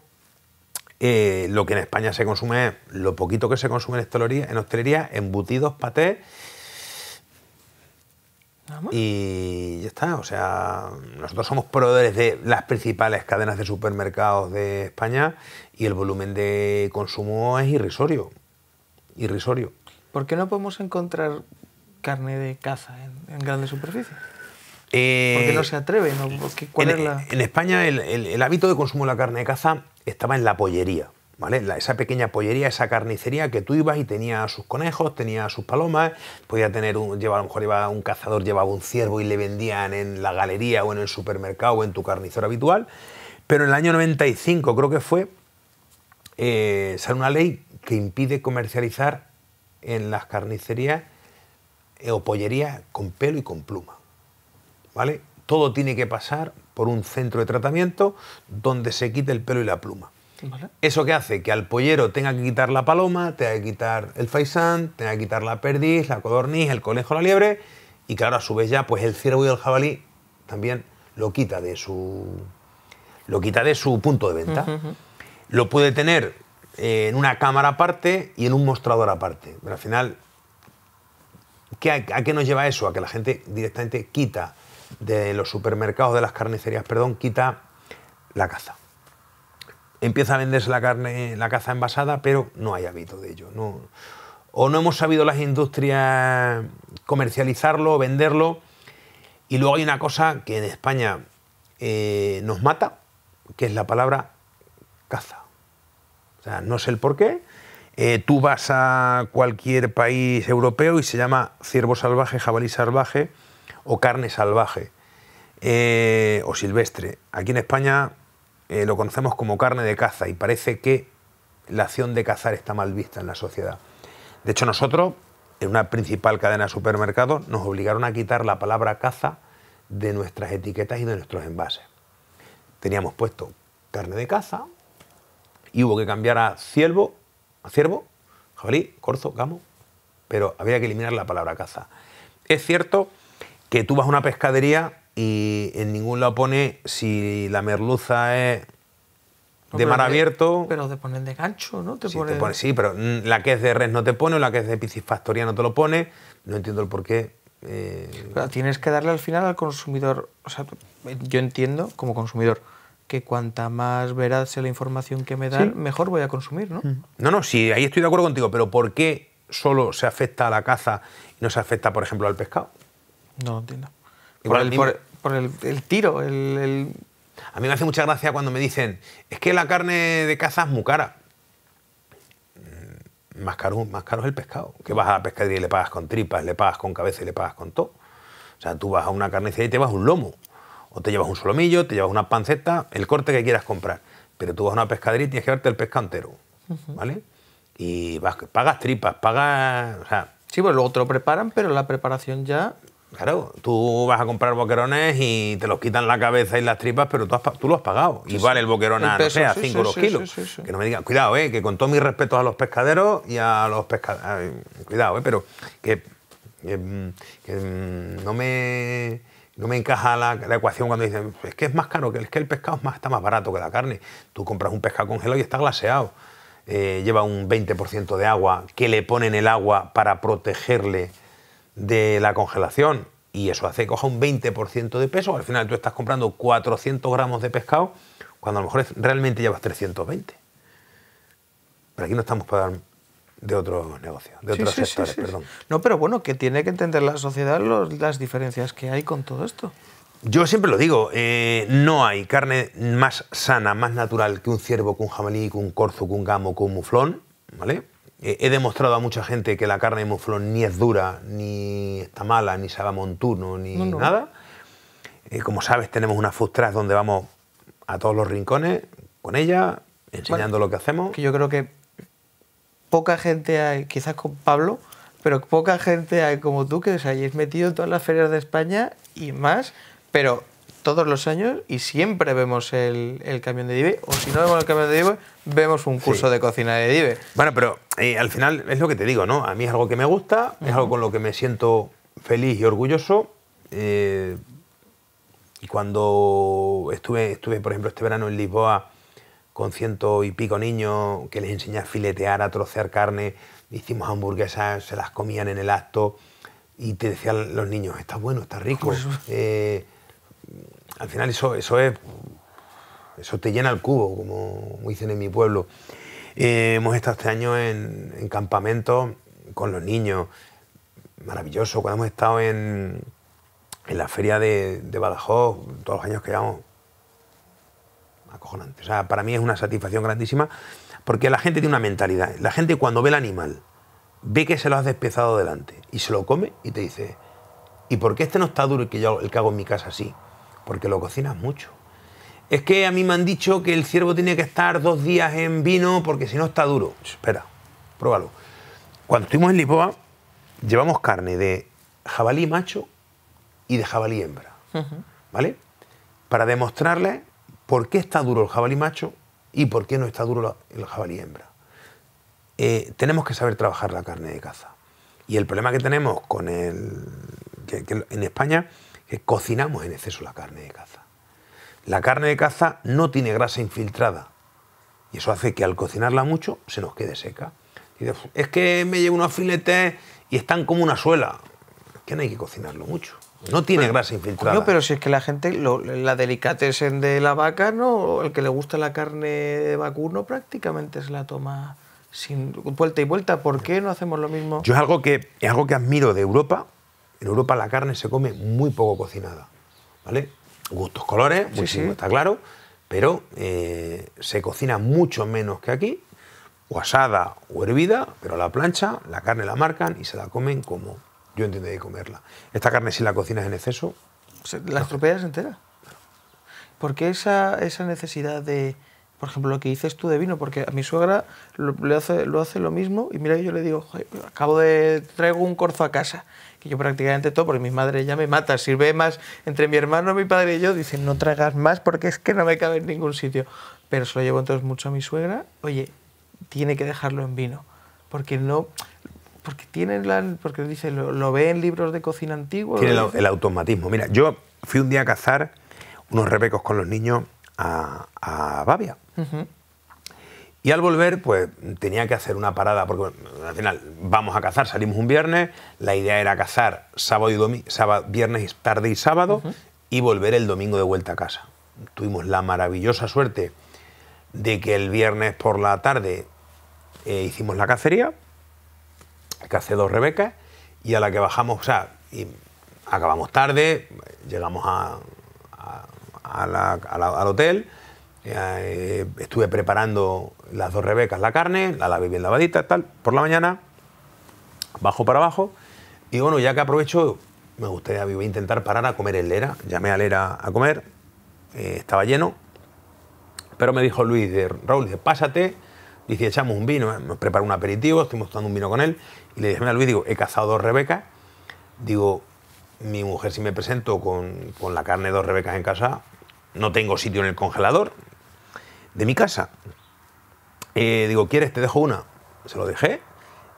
Speaker 1: eh, lo que en España se consume es lo poquito que se consume en hostelería, en embutidos, patés. Y ya está, o sea, nosotros somos proveedores de las principales cadenas de supermercados de España y el volumen de consumo es irrisorio. Irrisorio. ¿Por qué no podemos encontrar
Speaker 2: carne de caza en grandes superficies?
Speaker 1: ¿Por qué no eh, se atreven? en, España el, hábito de consumo de la carne de caza estaba en la pollería. ¿Vale? esa pequeña pollería, esa carnicería que tú ibas y tenía sus conejos, tenía sus palomas, podía tener un, a lo mejor un cazador llevaba un ciervo y le vendían en la galería o en el supermercado o en tu carnicero habitual. Pero en el año 95 creo que fue, eh, sale una ley que impide comercializar en las carnicerías eh, o pollerías con pelo y con pluma. Todo tiene que pasar por un centro de tratamiento donde se quite el pelo y la pluma. Eso que hace que al pollero tenga que quitar la paloma, tenga que quitar el faisán, tenga que quitar la perdiz, la codorniz, el conejo, la liebre y claro, a su vez ya pues el ciervo y el jabalí también lo quita de su lo quita de su punto de venta. Lo puede tener eh, en una cámara aparte y en un mostrador aparte. Pero al final, ¿a qué nos lleva eso? A que la gente directamente quita de los supermercados, de las carnicerías, perdón, quita la caza. Empieza a venderse la carne, la caza envasada, pero no hay hábito de ello. No, o no hemos sabido las industrias comercializarlo, venderlo. Y luego hay una cosa que en España eh, nos mata, que es la palabra caza. O sea, no sé el por qué. Eh, tú vas a cualquier país europeo y se llama ciervo salvaje, jabalí salvaje o carne salvaje eh, o silvestre. Aquí en España eh, lo conocemos como carne de caza y parece que la acción de cazar está mal vista en la sociedad. De hecho, nosotros, en una principal cadena de supermercados, nos obligaron a quitar la palabra caza de nuestras etiquetas y de nuestros envases. Teníamos puesto carne de caza y hubo que cambiar a ciervo, a ciervo, jabalí, corzo, gamo, pero había que eliminar la palabra caza. Es cierto que tú vas a una pescadería y en ningún lado pone si la merluza es de mar
Speaker 2: abierto. pero te ponen de gancho, ¿no? Te sí, pone,
Speaker 1: sí, pero la que es de res no te pone, la que es de piscifactoría no te lo pone. No entiendo el por qué. Eh, tienes que darle al final al consumidor. O sea, yo
Speaker 2: entiendo como consumidor que cuanta más veraz sea la información que me dan, mejor voy a consumir, ¿no? Mm.
Speaker 1: No, no, sí, ahí estoy de acuerdo contigo, pero ¿por qué solo se afecta a la caza y no se afecta, por ejemplo, al pescado? No entiendo. por, el, tiro, el, A mí me hace mucha gracia cuando me dicen, es que la carne de caza es muy cara. Mm, más caro, más caro es el pescado. Que vas a la pescadería y le pagas con tripas, le pagas con cabeza y le pagas con todo. O sea, tú vas a una carnicería y te vas un lomo. O te llevas un solomillo, te llevas una panceta, el corte que quieras comprar. Pero tú vas a una pescadería y tienes que darte el pescado entero. ¿Vale? Y vas, pagas tripas, pagas. O sí, pues luego te lo preparan, pero la preparación ya. Claro, tú vas a comprar boquerones y te los quitan la cabeza y las tripas, pero tú, lo has pagado. Igual y el boquerón a, no sé, a 5 kilos. Que no me digan, cuidado, eh, que con todo mi respeto a los pescaderos y a los pescadores. Cuidado, eh, pero que, mm, no me me encaja la, ecuación cuando dicen, es que es más caro, que es que el pescado está más barato que la carne. Tú compras un pescado congelado y está glaseado. Eh, lleva un 20% de agua que le ponen el agua para protegerle de la congelación y eso hace que coja un 20% de peso. Al final tú estás comprando 400 gramos de pescado cuando a lo mejor realmente llevas 320. Pero aquí no estamos para dar de otro negocio... de otros sectores, perdón.
Speaker 2: No, pero bueno, que tiene que entender la sociedad las diferencias que hay con todo esto.
Speaker 1: Yo siempre lo digo, eh, no hay carne más sana, más natural que un ciervo, que un jabalí, que un corzo, que un gamo, que un muflón, ¿vale? he demostrado a mucha gente que la carne de muflón ni es dura, ni está mala, ni sabe montuno, ni nada. Eh, como sabes, tenemos una food donde vamos a todos los rincones con ella, enseñando lo que hacemos. Que yo creo que poca gente hay, quizás con Pablo, pero poca gente hay
Speaker 2: como tú que os hayáis metido en todas las ferias de España y más, pero todos los años y siempre vemos el, el camión de Dive, o si no vemos el camión de Dive, vemos un curso de
Speaker 1: cocina de Dive. Bueno, pero eh, al final es lo que te digo, ¿no? A mí es algo que me gusta, es algo con lo que me siento feliz y orgulloso. Eh, y cuando estuve, estuve, por ejemplo, este verano en Lisboa con ciento y pico niños que les enseñé a filetear, a trocear carne, hicimos hamburguesas, se las comían en el acto y te decían los niños, está bueno, está rico. Eh, al final eso, eso es. Eso te llena el cubo, como, dicen en mi pueblo. Eh, hemos estado este año en, campamento campamentos con los niños. Maravilloso. Cuando hemos estado en, la feria de, Badajoz, todos los años que llevamos. Acojonante. O sea, para mí es una satisfacción grandísima porque la gente tiene una mentalidad. La gente cuando ve el animal, ve que se lo has despezado delante y se lo come y te dice, ¿y por qué este no está duro y que yo el cago en mi casa así? porque lo cocinas mucho. Es que a mí me han dicho que el ciervo tiene que estar dos días en vino porque si no está duro. Espera, pruébalo. Cuando estuvimos en Lisboa, llevamos carne de jabalí macho y de jabalí hembra. ¿Vale? Para demostrarles por qué está duro el jabalí macho y por qué no está duro el jabalí hembra. Eh, tenemos que saber trabajar la carne de caza. Y el problema que tenemos con el. en España que cocinamos en exceso la carne de caza. La carne de caza no tiene grasa infiltrada y eso hace que al cocinarla mucho se nos quede seca. es que me llevo unos filetes y están como una suela. Es que no hay que cocinarlo mucho. No tiene grasa infiltrada. No, pero
Speaker 2: si es que la gente, la delicatessen de la vaca, no, el que le gusta la carne de vacuno prácticamente se la toma sin vuelta y vuelta. ¿Por qué no hacemos lo mismo?
Speaker 1: Yo es algo que, es algo que admiro de Europa en Europa la carne se come muy poco cocinada, ¿vale? Gustos, colores, muchísimo, está claro, pero eh, se cocina mucho menos que aquí, o asada o hervida, pero a la plancha la carne la marcan y se la comen como yo entiendo de comerla. Esta carne si la cocinas en exceso... La estropeas entera.
Speaker 2: ¿Por qué esa, esa necesidad de, por ejemplo, lo que dices tú de vino? Porque a mi suegra lo, hace, lo hace lo mismo y mira, yo le digo, acabo de... traigo un corzo a casa que yo prácticamente todo, porque mi madre ya me mata, sirve más entre mi hermano, mi padre y yo, dicen, no tragas más porque es que no me cabe en ningún sitio. Pero se lo llevo entonces mucho a mi suegra, oye, tiene que dejarlo en vino, porque no... Porque tienen la, porque dice, lo, ve en libros de cocina antiguo. Tiene
Speaker 1: el, automatismo. Mira, yo fui un día a cazar unos rebecos con los niños a, a Babia. Y al volver, pues tenía que hacer una parada, porque al final vamos a cazar, salimos un viernes, la idea era cazar sábado y domingo, sábado, viernes, tarde y sábado, y volver el domingo de vuelta a casa. Tuvimos la maravillosa suerte de que el viernes por la tarde eh, hicimos la cacería, cacé dos Rebecas, y a la que bajamos, o sea, y acabamos tarde, llegamos al hotel, eh, estuve preparando las dos rebecas, la carne, la lavé bien lavadita, tal, por la mañana, bajo para abajo, y bueno, ya que aprovecho, me gustaría, intentar parar a comer en Lera, llamé a Lera a comer, eh, estaba lleno, pero me dijo Luis, de, Raúl, dice, pásate, dice, echamos un vino, nos prepara un aperitivo, estuvimos tomando un vino con él, y le dije, mira Luis, digo, he cazado dos rebecas, digo, mi mujer si me presento con, con la carne de dos rebecas en casa, no tengo sitio en el congelador, de mi casa. Eh, digo, ¿quieres? Te dejo una. Se lo dejé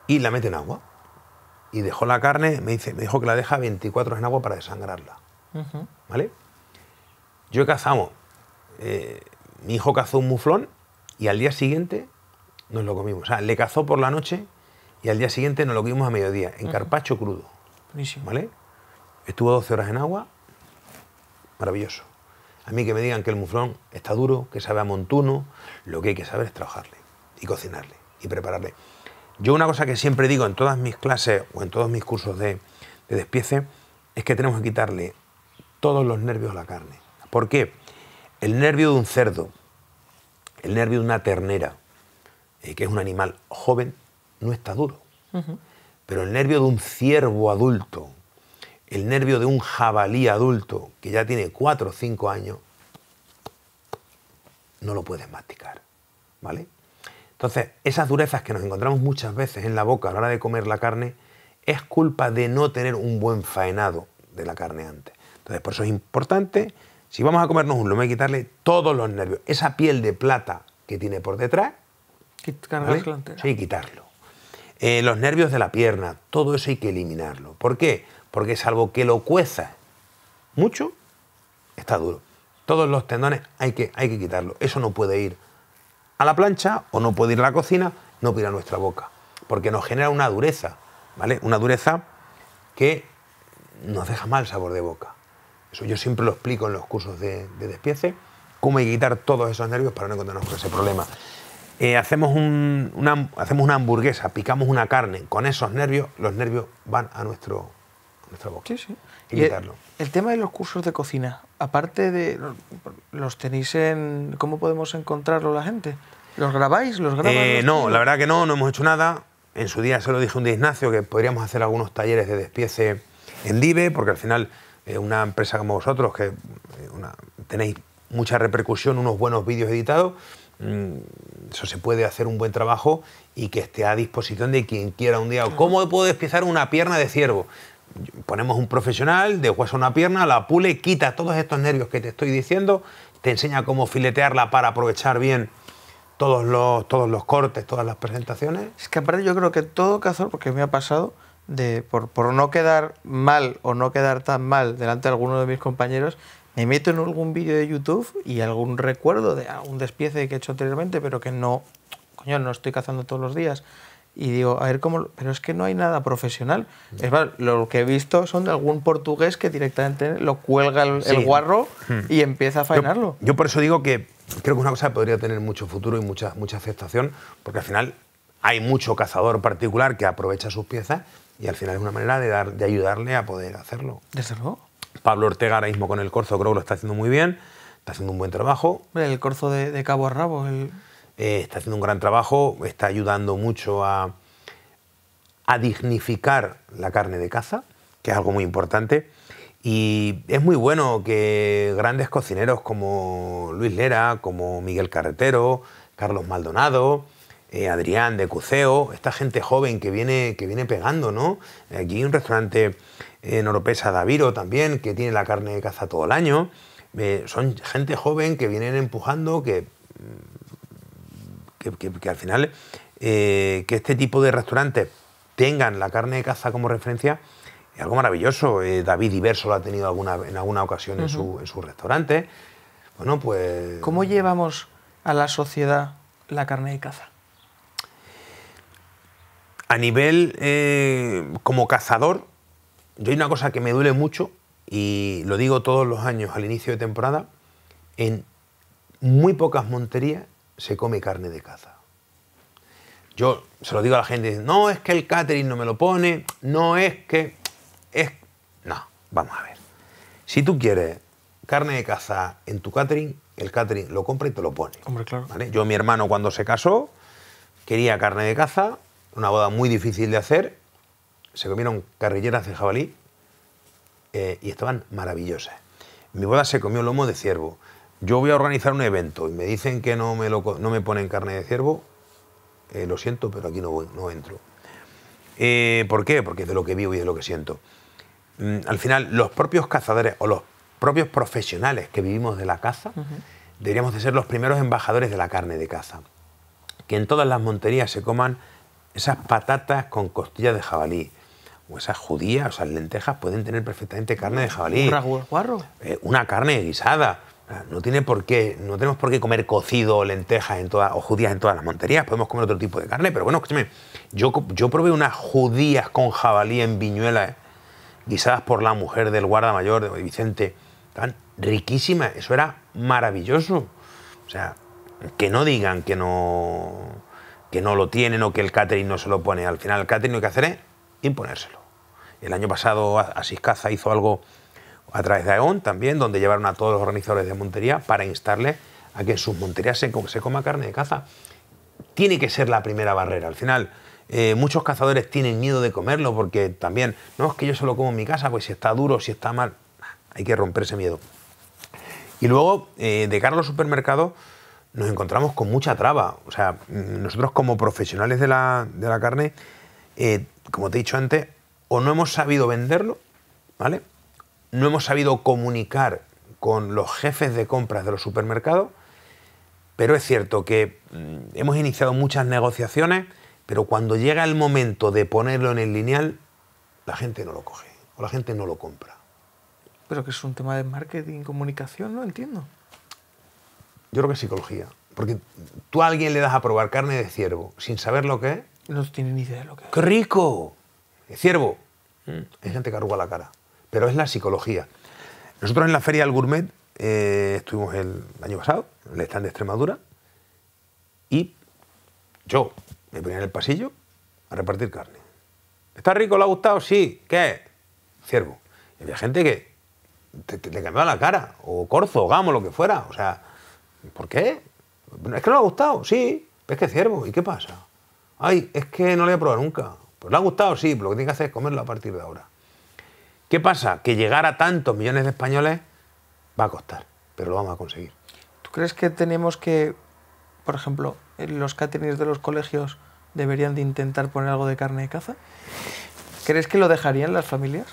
Speaker 1: y la mete en agua. Y dejó la carne, me, dice, me dijo que la deja 24 horas en agua para desangrarla. ¿Vale? Yo cazamos. Eh, mi hijo cazó un muflón y al día siguiente nos lo comimos. O sea, le cazó por la noche y al día siguiente nos lo comimos a mediodía, en carpacho crudo. Buenísimo. ¿Vale? Estuvo 12 horas en agua. Maravilloso. A mí que me digan que el muflón está duro, que sabe a montuno, lo que hay que saber es trabajarle y cocinarle y prepararle. Yo una cosa que siempre digo en todas mis clases o en todos mis cursos de, despiece es que tenemos que quitarle todos los nervios a la carne. ¿Por qué? El nervio de un cerdo, el nervio de una ternera, eh, que es un animal joven, no está duro. Pero el nervio de un ciervo adulto, el nervio de un jabalí adulto que ya tiene 4 o 5 años, no lo puedes masticar. ¿Vale? Entonces, esas durezas que nos encontramos muchas veces en la boca a la hora de comer la carne, es culpa de no tener un buen faenado de la carne antes. Entonces, por eso es importante, si vamos a comernos un lomo, hay que quitarle todos los nervios. Esa piel de plata que tiene por detrás, hay sí, quitarlo. Eh, los nervios de la pierna, todo eso hay que eliminarlo. ¿Por qué? porque salvo que lo cueza mucho, está duro. Todos los tendones hay que, hay que quitarlo. Eso no puede ir a la plancha o no puede ir a la cocina, no puede ir a nuestra boca, porque nos genera una dureza, ¿vale? Una dureza que nos deja mal sabor de boca. Eso yo siempre lo explico en los cursos de, despiece, cómo hay que quitar todos esos nervios para no encontrarnos con ese problema. Eh, hacemos, una, hacemos una hamburguesa, picamos una carne, con esos nervios, los nervios van a nuestro nuestra boca. Sí,
Speaker 2: El, tema de los cursos de cocina, aparte de. ¿Los tenéis en. ¿Cómo podemos encontrarlo la gente? ¿Los grabáis? ¿Los grabáis? Eh, no, la verdad
Speaker 1: que no, no hemos hecho nada. En su día se lo dije un día Ignacio que podríamos hacer algunos talleres de despiece en Live porque al final eh, una empresa como vosotros, que eh, tenéis mucha repercusión, unos buenos vídeos editados, mm, eso se puede hacer un buen trabajo y que esté a disposición de quien quiera un día. ¿Cómo puedo despiezar una pierna de ciervo? ponemos un profesional de hueso una pierna, la pule, quita todos estos nervios que te estoy diciendo, te enseña cómo filetearla para aprovechar bien todos los, todos los cortes, todas las presentaciones. Es que aparte yo creo que todo cazador, porque me ha pasado, de, por, por no quedar
Speaker 2: mal o no quedar tan mal delante de alguno de mis compañeros, me meto en algún vídeo de YouTube y algún recuerdo de algún despiece que he hecho anteriormente, pero que no, coño, no estoy cazando todos los días y digo, a ver cómo... Pero es que no hay nada profesional. Es lo que he visto son de algún portugués que directamente lo cuelga el, guarro hmm. y empieza a faenarlo.
Speaker 1: Yo, por eso digo que creo que una cosa podría tener mucho futuro y mucha, mucha aceptación, porque al final hay mucho cazador particular que aprovecha sus piezas y al final es una manera de, dar, de ayudarle a poder hacerlo. Desde luego. Pablo Ortega ahora mismo con el corzo creo que lo está haciendo muy bien, está haciendo un buen trabajo. El corzo de, de cabo a rabo, el... Eh, está haciendo un gran trabajo, está ayudando mucho a, dignificar la carne de caza, que es algo muy importante. Y es muy bueno que grandes cocineros como Luis Lera, como Miguel Carretero, Carlos Maldonado, eh, Adrián de Cuceo, esta gente joven que viene, que viene pegando, ¿no? Aquí hay un restaurante en eh, Oropesa Daviro también, que tiene la carne de caza todo el año. son gente joven que vienen empujando, que que, al final eh, que este tipo de restaurantes tengan la carne de caza como referencia es algo maravilloso. Eh, David Diverso lo ha tenido alguna, en alguna ocasión en, su, restaurante.
Speaker 2: Bueno, pues... ¿Cómo llevamos a la sociedad la carne de caza?
Speaker 1: A nivel eh, como cazador, yo hay una cosa que me duele mucho y lo digo todos los años al inicio de temporada, en muy pocas monterías se come carne de caza. Yo se lo digo a la gente, no es que el catering no me lo pone, no es que... es No, vamos a ver. Si tú quieres carne de caza en tu catering, el catering lo compra y te lo pone. Hombre, claro. Yo, mi hermano, cuando se casó, quería carne de caza, una boda muy difícil de hacer, se comieron carrilleras de jabalí eh, y estaban maravillosas. mi boda se comió lomo de ciervo yo voy a organizar un evento y me dicen que no me, lo, no me ponen carne de ciervo, eh, lo siento, pero aquí no, entro. Eh, ¿Por qué? Porque es de lo que vivo y de lo que siento. Mm, al final, los propios cazadores o los propios profesionales que vivimos de la caza, deberíamos de ser los primeros embajadores de la carne de caza. Que en todas las monterías se coman esas patatas con costillas de jabalí, o esas judías, o esas lentejas pueden tener perfectamente carne de jabalí. ¿Un eh, una carne guisada. Ah, no, tiene por qué, no tenemos por qué comer cocido o lentejas en toda, o judías en todas las monterías, podemos comer otro tipo de carne, pero bueno, escúchame, yo, yo probé unas judías con jabalí en viñuela, eh, guisadas por la mujer del guarda mayor, de Vicente, estaban riquísimas, eso era maravilloso. O sea, que no digan que no, que no lo tienen o que el catering no se lo pone, al final el catering lo que hacer es imponérselo. El año pasado Asiscaza hizo algo a través de AEON también, donde llevaron a todos los organizadores de montería para instarle a que en sus monterías se, coma carne de caza. Tiene que ser la primera barrera. Al final, eh, muchos cazadores tienen miedo de comerlo porque también, no, es que yo solo como en mi casa, pues si está duro, si está mal, hay que romper ese miedo. Y luego, eh, de cara a los supermercados, nos encontramos con mucha traba. O sea, mm, nosotros como profesionales de la, de carne, eh, como te he dicho antes, o no hemos sabido venderlo, ¿vale? no hemos sabido comunicar con los jefes de compras de los supermercados, pero es cierto que mm, hemos iniciado muchas negociaciones, pero cuando llega el momento de ponerlo en el lineal, la gente no lo coge o la gente no lo compra.
Speaker 2: Pero que es un tema de marketing, comunicación, no entiendo.
Speaker 1: Yo creo que es psicología. Porque tú a alguien le das a probar carne de ciervo sin saber lo que es.
Speaker 2: No tiene ni idea de lo que
Speaker 1: es. ¡Qué rico! El ciervo. Mm. Hay gente que arruga la cara pero es la psicología. Nosotros en la Feria del Gourmet eh, estuvimos el año pasado, en el stand de Extremadura, y yo me ponía en el pasillo a repartir carne. ¿Está rico? ¿Le ha gustado? Sí. ¿Qué? Ciervo. Y había gente que te, te, cambiaba la cara, o corzo, o gamo, lo que fuera. O sea, ¿por qué? Es que no le ha gustado, sí. Es que ciervo, ¿y qué pasa? Ay, es que no le he probado nunca. Pues le ha gustado, sí, lo que tiene que hacer es comerlo a partir de ahora. ¿Qué pasa? Que llegar a tantos millones de españoles va a costar, pero lo vamos a conseguir.
Speaker 2: ¿Tú crees que tenemos que, por ejemplo, los caterings de los colegios deberían de intentar poner algo de carne de caza?
Speaker 1: ¿Crees que lo dejarían las familias?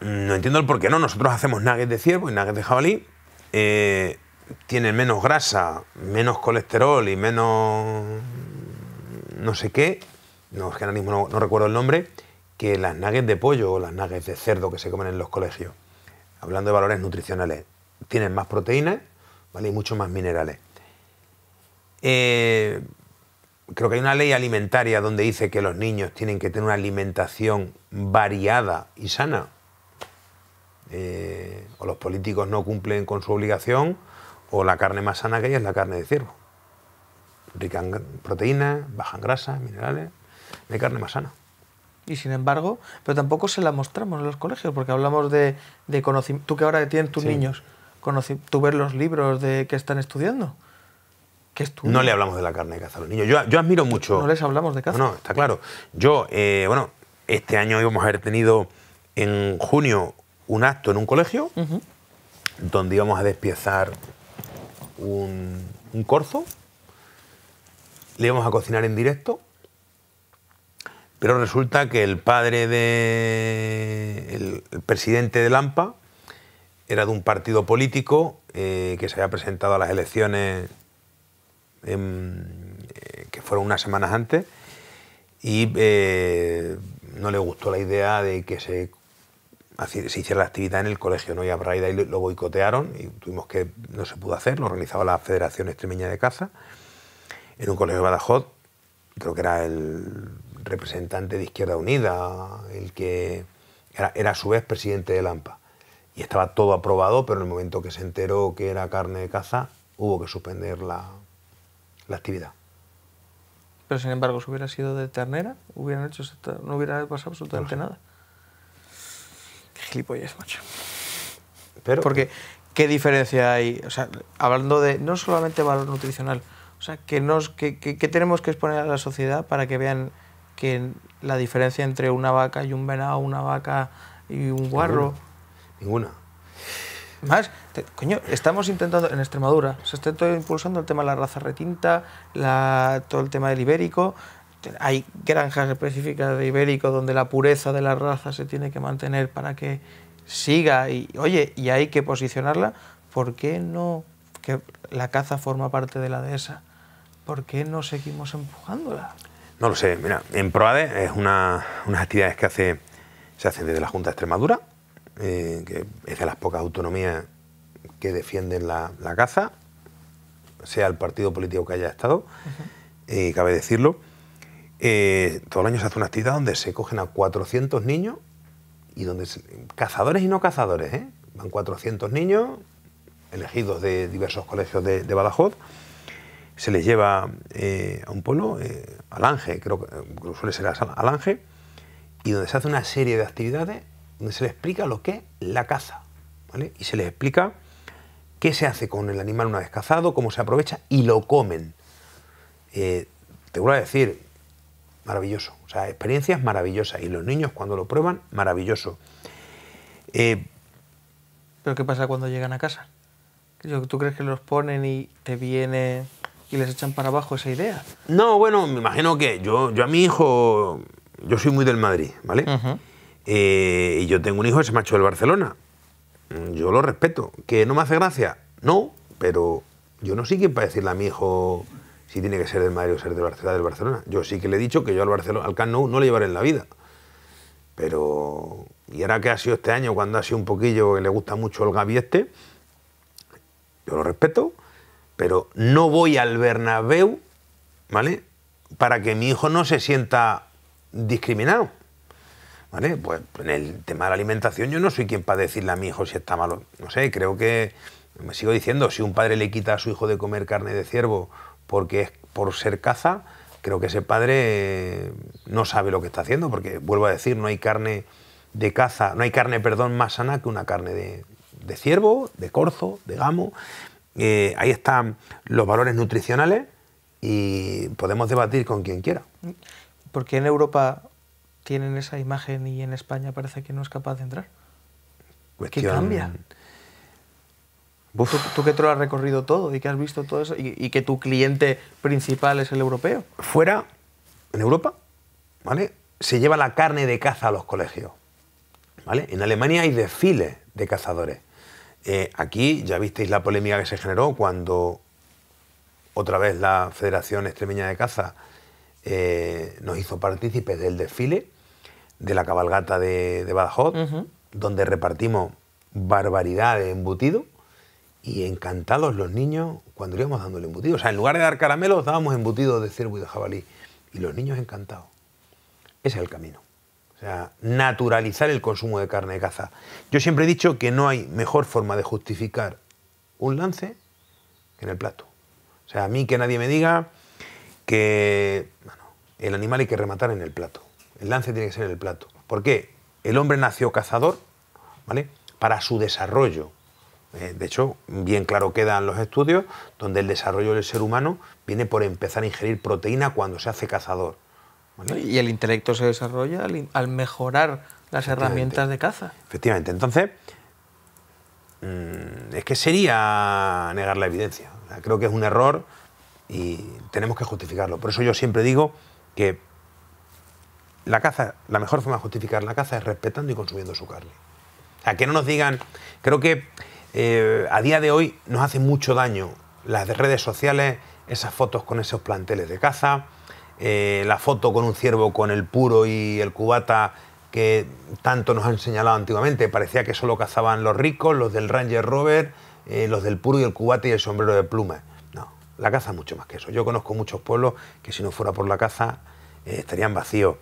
Speaker 1: No entiendo el por qué no. Nosotros hacemos nuggets de ciervo y nuggets de jabalí. Eh, tienen menos grasa, menos colesterol y menos no sé qué. No, es que ahora mismo no, no recuerdo el nombre que las nuggets de pollo o las nuggets de cerdo que se comen en los colegios, hablando de valores nutricionales, tienen más proteínas ¿vale? y mucho más minerales. Eh, creo que hay una ley alimentaria donde dice que los niños tienen que tener una alimentación variada y sana. Eh, o los políticos no cumplen con su obligación, o la carne más sana que hay es la carne de ciervo. Rica en proteínas, baja en grasas, minerales, de hay carne más sana y sin embargo, pero tampoco se la mostramos en los
Speaker 2: colegios, porque hablamos de, de conocimiento. Tú que ahora tienes tus niños, tú ves los libros de que están estudiando. ¿Qué No le hablamos
Speaker 1: de la carne de caza a los niños. Yo, admiro mucho. No les
Speaker 2: hablamos de caza. No,
Speaker 1: está claro. Yo, eh, bueno, este año íbamos a haber tenido en junio un acto en un colegio donde íbamos a despiezar un, un corzo, le íbamos a cocinar en directo pero resulta que el padre de. presidente de Lampa era de un partido político eh, que se había presentado a las elecciones em, eh, que fueron unas semanas antes y eh, no le gustó la idea de que se, se hiciera la actividad en el colegio ¿no? y a lo boicotearon y tuvimos que no se pudo hacer, lo organizaba la Federación Extremeña de Caza en un colegio de Badajoz, creo que era el representante de Izquierda Unida, el que era, a su vez presidente de Lampa... Y estaba todo aprobado, pero en el momento que se enteró que era carne de caza, hubo que suspender la, la actividad.
Speaker 2: Pero sin embargo, si hubiera sido de ternera, hubieran hecho, no hubiera pasado absolutamente nada. Qué gilipollas, macho. Pero, Porque, ¿qué diferencia hay? O sea, hablando de no solamente valor nutricional, o sea, ¿qué, nos, tenemos que exponer a la sociedad para que vean que la diferencia entre una vaca y un venado, una vaca y un guarro. Ninguna. Más, coño, estamos intentando, en Extremadura, se está impulsando el tema de la raza retinta, la, todo el tema del ibérico. Hay granjas específicas de ibérico donde la pureza de la raza se tiene que mantener para que siga y, oye, y hay que posicionarla. ¿Por qué no que la caza forma parte de la dehesa? ¿Por qué no seguimos empujándola?
Speaker 1: No lo sé, mira, en PROADE es una, unas actividades que hace, se hace desde la Junta de Extremadura, eh, que es de las pocas autonomías que defienden la, caza, sea el partido político que haya estado, y eh, cabe decirlo. Eh, todo el año se hace una actividad donde se cogen a 400 niños y donde cazadores y no cazadores, van 400 niños elegidos de diversos colegios de Badajoz se les lleva eh, a un pueblo, eh, al eh, creo que suele ser al Ángel, y donde se hace una serie de actividades donde se les explica lo que es la caza, ¿vale? Y se les explica qué se hace con el animal una vez cazado, cómo se aprovecha y lo comen. te voy a decir, maravilloso, o sea, experiencias maravillosas, y los niños cuando lo prueban, maravilloso. ¿Pero
Speaker 2: qué pasa cuando llegan a casa? ¿Tú crees que los ponen y te viene y les echan para abajo esa idea.
Speaker 1: No, bueno, me imagino que yo, yo a mi hijo, yo soy muy del Madrid, ¿vale? Eh, y yo tengo un hijo que se macho del Barcelona. Yo lo respeto. ¿Que no me hace gracia? No, pero yo no sé quién para decirle a mi hijo si tiene que ser del Madrid o ser del Barcelona, del Barcelona. Yo sí que le he dicho que yo al Barcelona, al Camp no le llevaré en la vida. Pero, y ahora que ha sido este año, cuando ha sido un poquillo que le gusta mucho el Gavi este, yo lo respeto, pero no voy al Bernabéu, ¿vale? Para que mi hijo no se sienta discriminado. ¿Vale? Pues en el tema de la alimentación yo no soy quien para decirle a mi hijo si está malo. No sé, creo que, me sigo diciendo, si un padre le quita a su hijo de comer carne de ciervo porque es por ser caza, creo que ese padre eh, no sabe lo que está haciendo, porque vuelvo a decir, no hay carne de caza, no hay carne, perdón, más sana que una carne de, de ciervo, de corzo, de gamo. Eh, ahí están los valores nutricionales y podemos debatir con quien quiera.
Speaker 2: Porque en Europa tienen esa imagen y en España parece que no es capaz de entrar? Cuestión... ¿Qué cambia? Tú, tú, que te lo has recorrido
Speaker 1: todo y que has visto todo eso y, y, que tu cliente principal es el europeo. Fuera, en Europa, ¿vale? Se lleva la carne de caza a los colegios, ¿vale? En Alemania hay desfiles de cazadores. Eh, aquí ya visteis la polémica que se generó cuando otra vez la Federación Extremeña de Caza eh, nos hizo partícipes del desfile de la cabalgata de, Badajoz, donde repartimos barbaridad de embutido y encantados los niños cuando íbamos dándole embutido. O sea, en lugar de dar caramelos, dábamos embutidos de ciervo de jabalí. Y los niños encantados. Ese es el camino. O sea, naturalizar el consumo de carne de caza. Yo siempre he dicho que no hay mejor forma de justificar un lance que en el plato. O sea, a mí que nadie me diga que el animal hay que rematar en el plato. El lance tiene que ser en el plato. ¿Por qué? El hombre nació cazador, ¿vale? Para su desarrollo. Eh, de hecho, bien claro quedan los estudios donde el desarrollo del ser humano viene por empezar a ingerir proteína cuando se hace cazador y el intelecto se desarrolla
Speaker 2: al, mejorar las herramientas de caza.
Speaker 1: Efectivamente. Entonces, mm, es que sería negar la evidencia. creo que es un error y tenemos que justificarlo. Por eso yo siempre digo que la caza, la mejor forma de justificar la caza es respetando y consumiendo su carne. O que no nos digan, creo que eh, a día de hoy nos hace mucho daño las redes sociales, esas fotos con esos planteles de caza, eh, la foto con un ciervo, con el puro y el cubata que tanto nos han señalado antiguamente. Parecía que solo cazaban los ricos, los del Ranger Rover, eh, los del puro y el cubata y el sombrero de pluma. No, la caza mucho más que eso. Yo conozco muchos pueblos que si no fuera por la caza eh, estarían vacíos.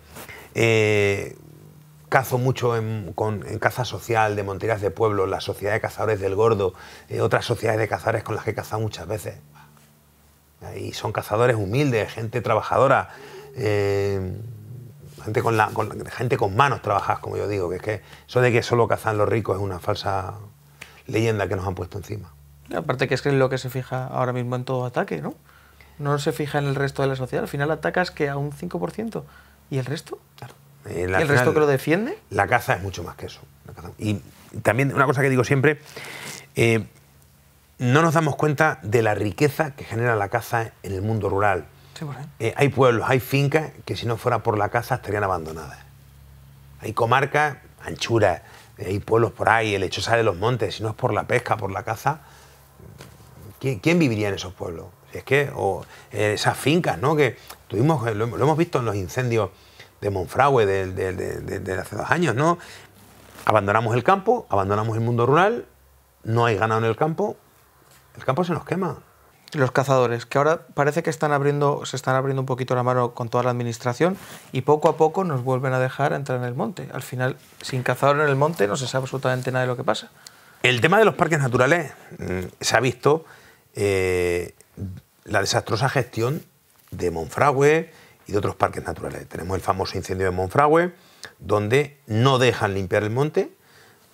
Speaker 1: cazo mucho en, caza social de Monterías de Pueblo, la Sociedad de Cazadores del Gordo, otras sociedades de cazadores con las que he cazado muchas veces. Y son cazadores humildes, gente trabajadora, eh, gente, con la, gente con manos trabajadas, como yo digo, que es que eso de que solo cazan los ricos es una falsa leyenda que nos han puesto encima.
Speaker 2: aparte que es lo que se fija ahora mismo en todo ataque, ¿no? No se fija en el resto de la sociedad, al final atacas que a un 5%. ¿Y el resto? Claro.
Speaker 1: Eh, ¿Y el resto que lo defiende? La caza es mucho más que eso. Y también una cosa que digo siempre, eh, no nos damos cuenta de la riqueza que genera la caza en el mundo rural. Eh, hay pueblos, hay fincas que si no fuera por la caza estarían abandonadas. Hay comarcas, anchuras, eh, hay pueblos por ahí, el hecho sale de los montes, si no es por la pesca, por la caza, ¿quién, viviría en esos pueblos? es que, o eh, esas fincas, ¿no? Que tuvimos, lo, hemos visto en los incendios de Monfragüe de hace dos años, ¿no? Abandonamos el campo, abandonamos el mundo rural, no hay ganado en el campo, el campo se nos quema.
Speaker 2: Los cazadores, que ahora parece que están abriendo, se están abriendo un poquito la mano con toda la administración y poco a poco nos vuelven a dejar entrar en el monte. Al final, sin cazadores en el monte no se sabe absolutamente nada de lo que pasa.
Speaker 1: El tema de los parques naturales mm, se ha visto eh, la desastrosa gestión de Monfragüe y de otros parques naturales. Tenemos el famoso incendio de Monfragüe, donde no dejan limpiar el monte.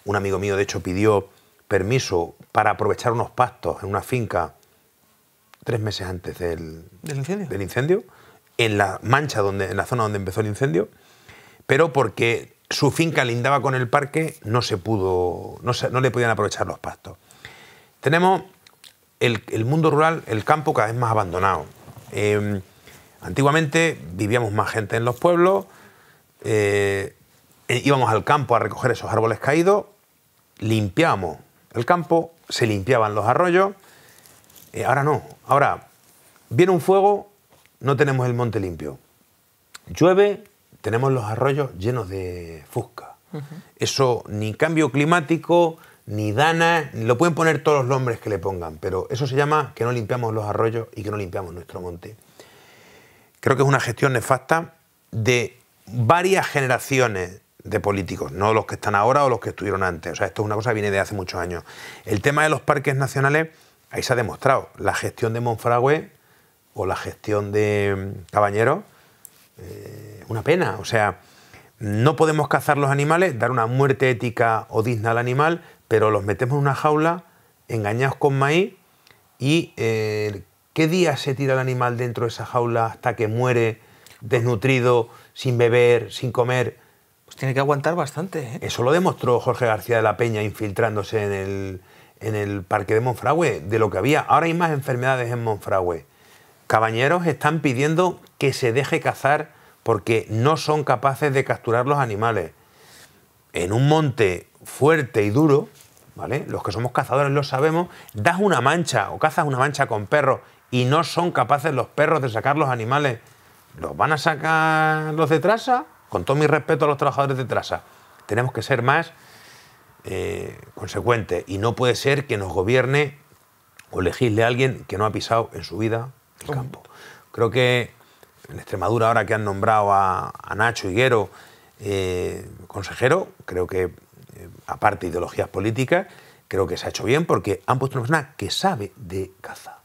Speaker 1: Un amigo mío, de hecho, pidió permiso para aprovechar unos pastos en una finca tres meses antes del, incendio? del, incendio? en la mancha, donde, en la zona donde empezó el incendio, pero porque su finca lindaba con el parque, no se pudo, no, se, no le podían aprovechar los pastos. Tenemos el, mundo rural, el campo cada vez más abandonado. Em, antiguamente vivíamos más gente en los pueblos, eh, íbamos al campo a recoger esos árboles caídos, limpiamos el campo, se limpiaban los arroyos. Eh, ahora no. Ahora, viene un fuego, no tenemos el monte limpio. Llueve, tenemos los arroyos llenos de fusca. Eso ni cambio climático, ni dana, lo pueden poner todos los nombres que le pongan, pero eso se llama que no limpiamos los arroyos y que no limpiamos nuestro monte. Creo que es una gestión nefasta de varias generaciones de políticos, no los que están ahora o los que estuvieron antes. O sea, esto es una cosa que viene de hace muchos años. El tema de los parques nacionales, ahí se ha demostrado. La gestión de Monfragüe o la gestión de mm, Cabañero, eh, una pena. O sea, no podemos cazar los animales, dar una muerte ética o digna al animal, pero los metemos en una jaula, engañados con maíz, y eh, ¿qué día se tira el animal dentro de esa jaula hasta que muere desnutrido, sin beber, sin comer? Pues tiene que aguantar bastante. ¿eh? Eso lo demostró Jorge García de la Peña infiltrándose en el, en el parque de Monfragüe, de lo que había. Ahora hay más enfermedades en Monfragüe. Cabañeros están pidiendo que se deje cazar porque no son capaces de capturar los animales. En un monte fuerte y duro, ¿vale? Los que somos cazadores lo sabemos, das una mancha o cazas una mancha con perros y no son capaces los perros de sacar los animales. ¿Los van a sacar los de traza? con todo mi respeto a los trabajadores de Trasa, tenemos que ser más eh, consecuentes y no puede ser que nos gobierne o legisle a alguien que no ha pisado en su vida el campo. Creo que en Extremadura, ahora que han nombrado a, Nacho Higuero eh, consejero, creo que, eh, aparte de ideologías políticas, creo que se ha hecho bien porque han puesto una persona que sabe de caza.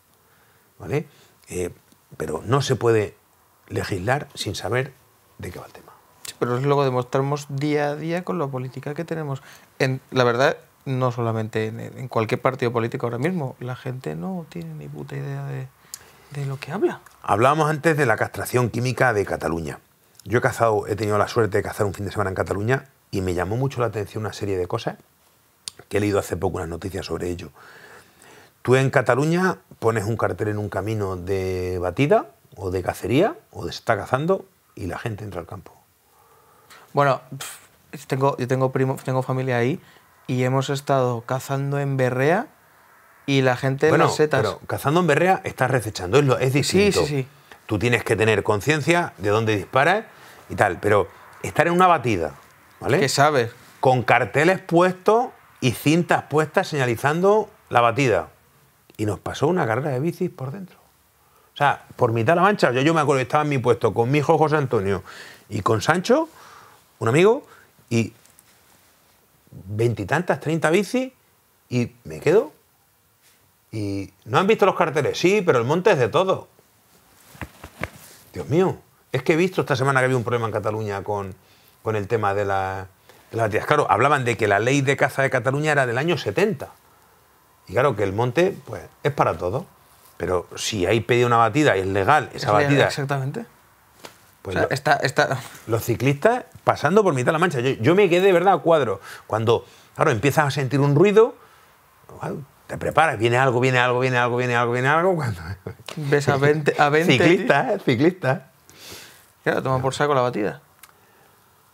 Speaker 1: pero no se puede legislar sin saber de qué va el tema
Speaker 2: pero pero luego demostramos día a día con la política que tenemos. En, la verdad, no solamente en, cualquier partido político ahora mismo, la gente no tiene ni
Speaker 1: puta idea de, lo que habla. Hablábamos antes de la castración química de Cataluña. Yo he cazado, he tenido la suerte de cazar un fin de semana en Cataluña y me llamó mucho la atención una serie de cosas que he leído hace poco unas noticias sobre ello. Tú en Cataluña pones un cartel en un camino de batida o de cacería o de se está cazando y la gente entra al campo.
Speaker 2: Bueno, tengo, yo tengo, primo, tengo familia ahí y hemos estado cazando en Berrea y la gente bueno, las setas. Pero
Speaker 1: cazando en Berrea estás recechando, es, distinto. Sí, sí, sí. Tú tienes que tener conciencia de dónde disparas y tal, pero estar en una batida, ¿vale? ¿Qué sabes. Con carteles puestos y cintas puestas señalizando la batida. Y nos pasó una carrera de bicis por dentro. O sea, por mitad de la mancha. Yo, yo me acuerdo que estaba en mi puesto con mi hijo José Antonio y con Sancho un amigo y veintitantas, treinta bicis y me quedo. Y no han visto los carteles, sí, pero el monte es de todo. Dios mío, es que he visto esta semana que había un problema en Cataluña con, el tema de, la, las batidas. Claro, hablaban de que la ley de caza de Cataluña era del año 70. Y claro, que el monte pues, es para todo. Pero si hay pedido una batida y es legal, esa batida. exactamente. Pues está, está... Los ciclistas pasando por mitad de la mancha. Yo, me quedé de verdad a cuadro. Cuando, empiezas a sentir un ruido, te preparas, viene algo, viene algo, viene algo, viene algo, viene algo. Cuando... Ves a 20. A ciclistas, ciclistas. Claro, toma por saco la batida.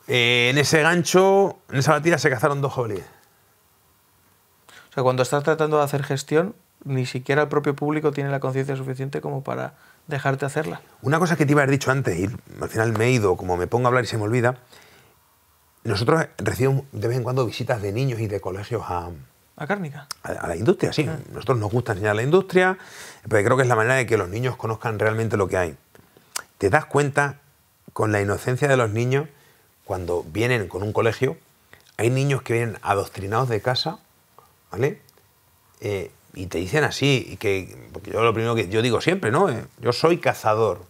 Speaker 1: Eh, en ese gancho, en esa batida se cazaron dos jolies O sea,
Speaker 2: cuando estás tratando de hacer gestión, ni siquiera el propio público tiene la conciencia suficiente como para dejarte hacerla.
Speaker 1: Una cosa que te iba a haber dicho antes, y al final me he ido, como me pongo a hablar y se me olvida, nosotros recibimos de vez en cuando visitas de niños y de colegios a... A cárnica. A, la industria, sí. Ah. Nosotros nos gusta enseñar la industria, porque creo que es la manera de que los niños conozcan realmente lo que hay. Te das cuenta, con la inocencia de los niños, cuando vienen con un colegio, hay niños que vienen adoctrinados de casa, ¿vale? Eh, y te dicen así, y que, porque yo lo primero que yo digo siempre, ¿no? Eh, yo soy cazador,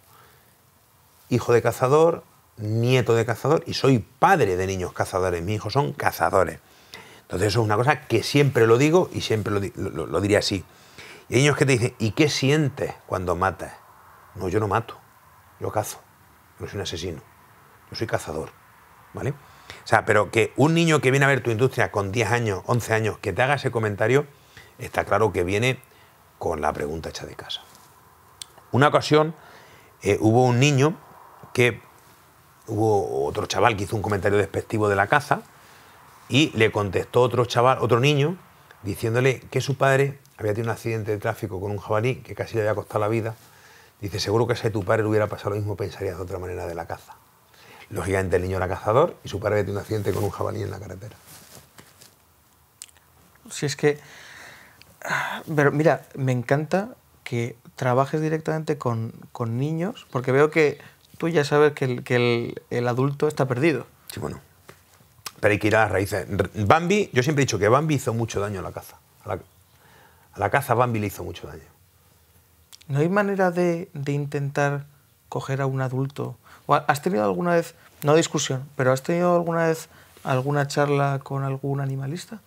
Speaker 1: hijo de cazador, nieto de cazador y soy padre de niños cazadores, mis hijos son cazadores. Entonces eso es una cosa que siempre lo digo y siempre lo, diría así. Y hay niños que te dicen, ¿y qué sientes cuando matas? No, yo no mato, yo cazo, no soy un asesino, yo soy cazador, ¿vale? O sea, pero que un niño que viene a ver tu industria con 10 años, 11 años, que te haga ese comentario, está claro que viene con la pregunta hecha de casa. Una ocasión eh, hubo un niño que hubo otro chaval que hizo un comentario despectivo de la caza y le contestó otro chaval, otro niño, diciéndole que su padre había tenido un accidente de tráfico con un jabalí que casi le había costado la vida. Dice, seguro que si a tu padre le hubiera pasado lo mismo pensarías de otra manera de la caza. Lógicamente el niño era cazador y su padre había tenido un accidente con un jabalí en la carretera.
Speaker 2: Si es que pero mira, me encanta que trabajes directamente con, niños, porque veo que tú ya sabes que
Speaker 1: el, adulto está perdido. Sí, bueno. Pero hay que ir a las raíces. Bambi, yo siempre he dicho que Bambi hizo mucho daño a la caza. A la, caza Bambi le hizo mucho daño.
Speaker 2: ¿No hay manera de, de intentar coger a un adulto? ¿Has tenido alguna vez, no discusión, pero has tenido alguna vez alguna charla con algún animalista?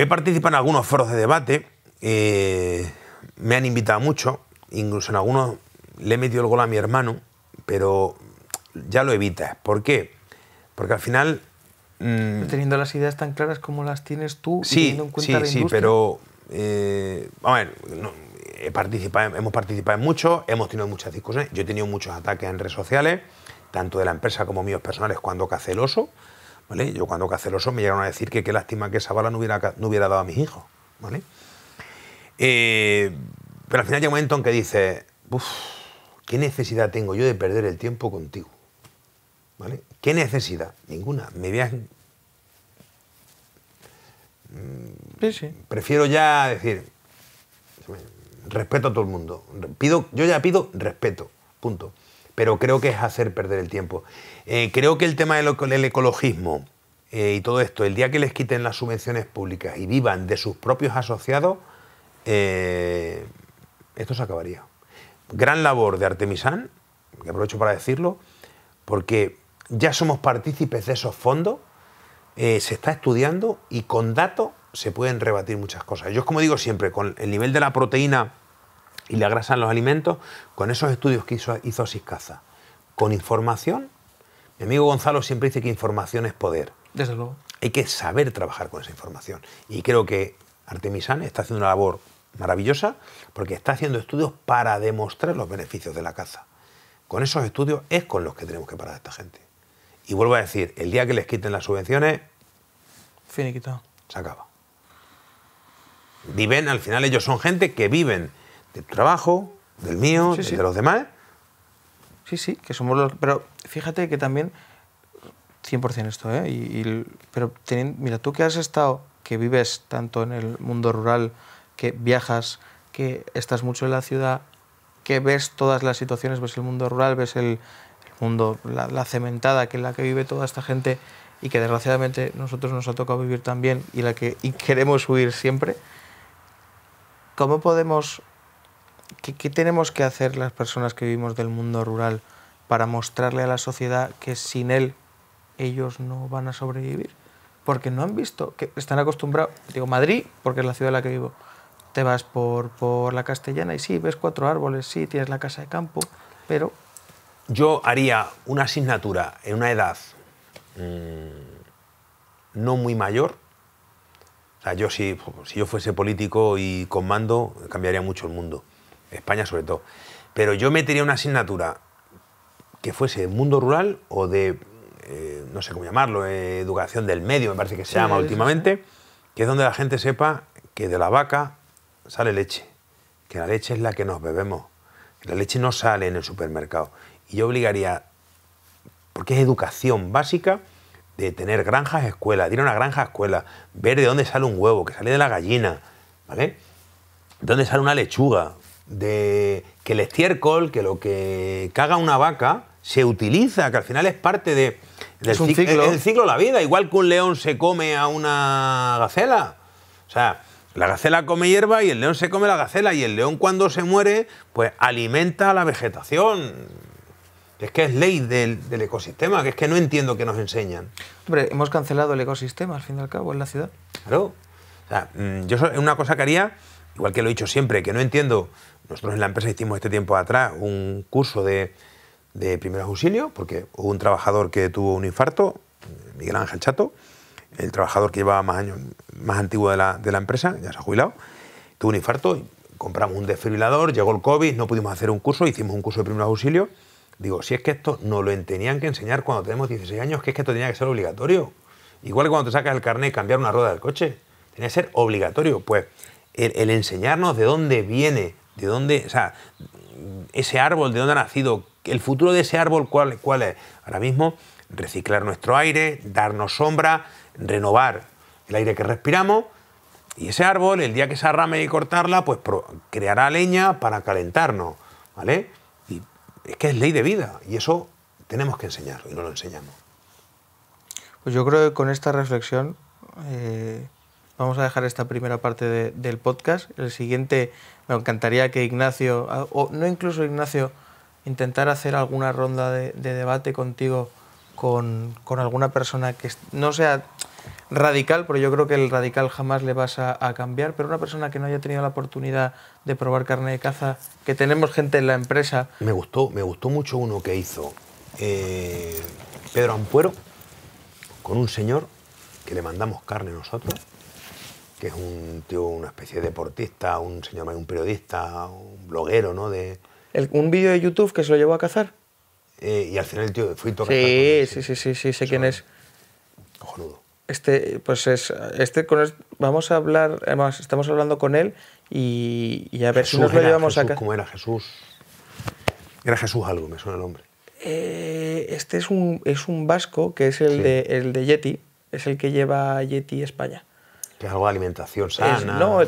Speaker 1: He participado en algunos foros de debate, eh, me han invitado mucho, incluso en algunos le he metido el gol a mi hermano, pero ya lo evitas. ¿Por qué? Porque al final... Mm,
Speaker 2: teniendo las ideas tan claras como las tienes tú, teniendo en cuenta sí, la industria. sí, pero...
Speaker 1: Eh, a ver, hemos participado en muchos, hemos tenido muchas discusiones, yo he tenido muchos ataques en redes sociales, tanto de la empresa como míos personales, cuando caceloso. Yo cuando caceloso me llegaron a decir que qué lástima que esa bala no hubiera, no hubiera dado a mis hijos, eh, pero al final llega un momento en que dice, uff, ¿qué necesidad tengo yo de perder el tiempo contigo? ¿Vale? ¿Qué necesidad? Ninguna. Me voy
Speaker 2: mm,
Speaker 1: Prefiero ya decir, respeto a todo el mundo. Pido, yo ya pido respeto, punto pero creo que es hacer perder el tiempo. Eh, creo que el tema del ecologismo eh, y todo esto, el día que les quiten las subvenciones públicas y vivan de sus propios asociados, eh, esto se acabaría. Gran labor de Artemisán, que aprovecho para decirlo, porque ya somos partícipes de esos fondos, se está estudiando y con datos se pueden rebatir muchas cosas. Yo, como digo siempre, con el nivel de la proteína y le agrasan los alimentos, con esos estudios que hizo, hizo Siscaza, con información, mi amigo Gonzalo siempre dice que información es poder. Desde luego. Hay que saber trabajar con esa información. Y creo que Artemisan está haciendo una labor maravillosa porque está haciendo estudios para demostrar los beneficios de la caza. Con esos estudios es con los que tenemos que parar a esta gente. Y vuelvo a decir, el día que les quiten las subvenciones... Finiquito. Se acaba. Viven, al final ellos son gente que viven de tu trabajo, del mío, sí, de los demás.
Speaker 2: Sí, sí, que somos los... Pero fíjate que también, 100% esto, ¿eh? Y, pero mira, tú que has estado, que vives tanto en el mundo rural, que viajas, que estás mucho en la ciudad, que ves todas las situaciones, ves el mundo rural, ves el, mundo, la, cementada que es la que vive toda esta gente y que desgraciadamente nosotros nos ha tocado vivir también y la que y queremos huir siempre. ¿Cómo podemos ¿qué, tenemos que hacer las personas que vivimos del mundo rural para mostrarle a la sociedad que sin él ellos no van a sobrevivir? Porque no han visto, que están acostumbrados, digo Madrid, porque es la ciudad en la que vivo, te vas por, la castellana y sí, ves cuatro árboles, sí, tienes la casa de campo, pero...
Speaker 1: Yo haría una asignatura en una edad mm, no muy mayor, o sea, yo si, si, yo fuese político y con mando, cambiaría mucho el mundo. España sobre todo. Pero yo metería una asignatura que fuese de mundo rural o de, eh, no sé cómo llamarlo, eh, educación del medio, me parece que se llama últimamente, que es donde la gente sepa que de la vaca sale leche, que la leche es la que nos bebemos, que la leche no sale en el supermercado. Y yo obligaría, porque es educación básica, de tener granjas, escuelas, de ir a una granja, escuela, ver de dónde sale un huevo, que sale de la gallina, ¿vale? ¿De dónde sale una lechuga? de que el estiércol, que lo que caga una vaca, se utiliza, que al final es parte de, del un ciclo. el ciclo de la vida, igual que un león se come a una gacela. O sea, la gacela come hierba y el león se come la gacela y el león cuando se muere, pues alimenta la vegetación. Es que es ley del, del, ecosistema, que es que no entiendo que nos enseñan. Hombre, hemos cancelado el ecosistema, al fin y al cabo, en la ciudad. Claro. O sea, mm, yo una cosa que haría, igual que lo he dicho siempre, que no entiendo nosotros en la empresa hicimos este tiempo atrás un curso de, de primeros auxilios, porque hubo un trabajador que tuvo un infarto, Miguel Ángel Chato, el trabajador que llevaba más años, más antiguo de la, empresa, ya se ha jubilado, tuvo un infarto, compramos un desfibrilador, llegó el COVID, no pudimos hacer un curso, hicimos un curso de primeros auxilios. Digo, si es que esto no lo tenían que enseñar cuando tenemos 16 años, que es que esto tenía que ser obligatorio. Igual que cuando te sacas el carnet cambiar una rueda del coche, tenía que ser obligatorio. Pues el enseñarnos de dónde viene ¿De dónde, o sea, ese árbol, de dónde ha nacido? ¿El futuro de ese árbol cuál, cuál es? Ahora mismo, reciclar nuestro aire, darnos sombra, renovar el aire que respiramos. Y ese árbol, el día que se arrame y cortarla, pues creará leña para calentarnos, ¿vale? Y es que es ley de vida y eso tenemos que enseñarlo y no lo enseñamos.
Speaker 2: Pues yo creo que con esta reflexión eh, vamos a dejar esta primera parte del podcast. El siguiente me encantaría que Ignacio, ah, o no incluso Ignacio, intentara hacer alguna ronda de, debate contigo con, alguna persona que no sea radical, pero yo creo que el radical jamás le vas a, cambiar, pero una persona que no haya tenido la oportunidad de probar carne de caza,
Speaker 1: que tenemos gente en la empresa. Me gustó, me gustó mucho uno que hizo eh, Pedro Ampuero con un señor que le mandamos carne nosotros que es un tío, una especie de deportista, un señor, un periodista, un bloguero, ¿no? De...
Speaker 2: un vídeo de YouTube que se lo llevó a cazar.
Speaker 1: Eh, y al final el tío fue
Speaker 2: Sí, sí, sí, sí, sé quién es. Cojonudo. Este, pues es, este, vamos a hablar, además, estamos hablando con él y, a ver si nos lo llevamos a cazar.
Speaker 1: ¿Cómo era Jesús? Era Jesús algo, me suena el nombre.
Speaker 2: Eh, este es un, es un vasco que es el, de, el de Yeti, es el que lleva Yeti España. Que es algo de alimentación sana. no,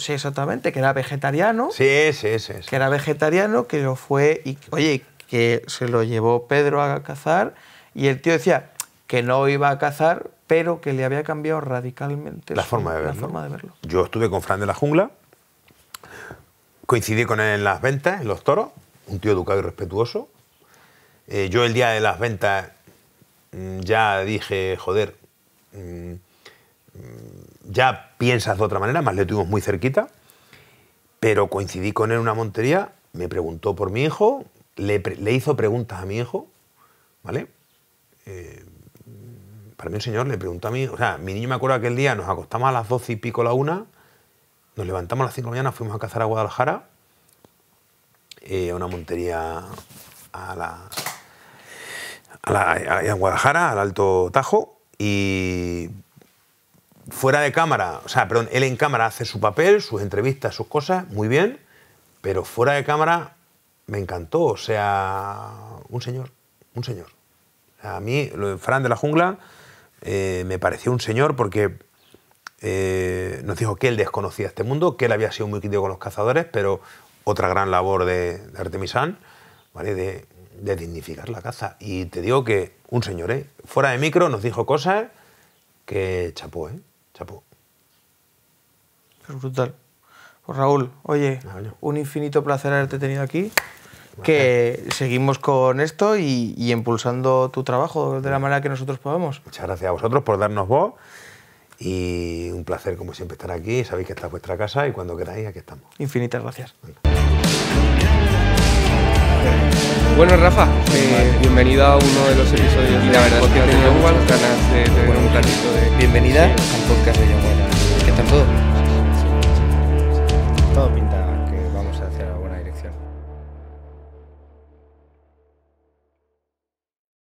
Speaker 2: sí, exactamente, que era vegetariano. Sí, sí, sí, Que era vegetariano, que lo fue y, oye, que se lo llevó Pedro a cazar y el tío decía que no iba a cazar, pero que le había cambiado radicalmente la, forma, de verlo. la forma de
Speaker 1: verlo. Yo estuve con Fran de la Jungla, coincidí con él en las ventas, en los toros, un tío educado y respetuoso. Eh, yo el día de las ventas mm, ya dije, joder, mm, ya piensas de otra manera, más le tuvimos muy cerquita, pero coincidí con él en una montería, me preguntó por mi hijo, le, hizo preguntas a mi hijo, ¿vale? Eh, para mí el señor le preguntó a mí, o sea, mi niño me acuerdo el día, nos acostamos a las doce y pico la una, nos levantamos a las cinco de la mañana, fuimos a cazar a Guadalajara, eh, a una montería a la, a la a Guadalajara, al Alto Tajo, y fuera de cámara, o sea, perdón, él en cámara hace su papel, sus entrevistas, sus cosas, muy bien, pero fuera de cámara me encantó, o sea, un señor, un señor. A mí, Fran de la Jungla, eh, me pareció un señor porque eh, nos dijo que él desconocía este mundo, que él había sido muy querido con los cazadores, pero otra gran labor de, Artemisán, ¿vale? De, de, dignificar la caza. Y te digo que un señor, ¿eh? fuera de micro, nos dijo cosas que chapó, ¿eh? Chapo.
Speaker 2: Es brutal. Pues Raúl, oye, ah, un infinito placer haberte tenido aquí. Que seguimos con esto y, impulsando tu trabajo de la manera que nosotros podamos.
Speaker 1: Muchas gracias a vosotros por darnos voz y un placer como siempre estar aquí. Sabéis que esta es vuestra casa y cuando queráis aquí estamos.
Speaker 2: Infinitas gracias.
Speaker 1: Bueno, Rafa, eh, bienvenida
Speaker 2: a uno de los episodios de la de ganas de tener un de... Bienvenida al podcast de Yomuela. ¿Qué tal todo?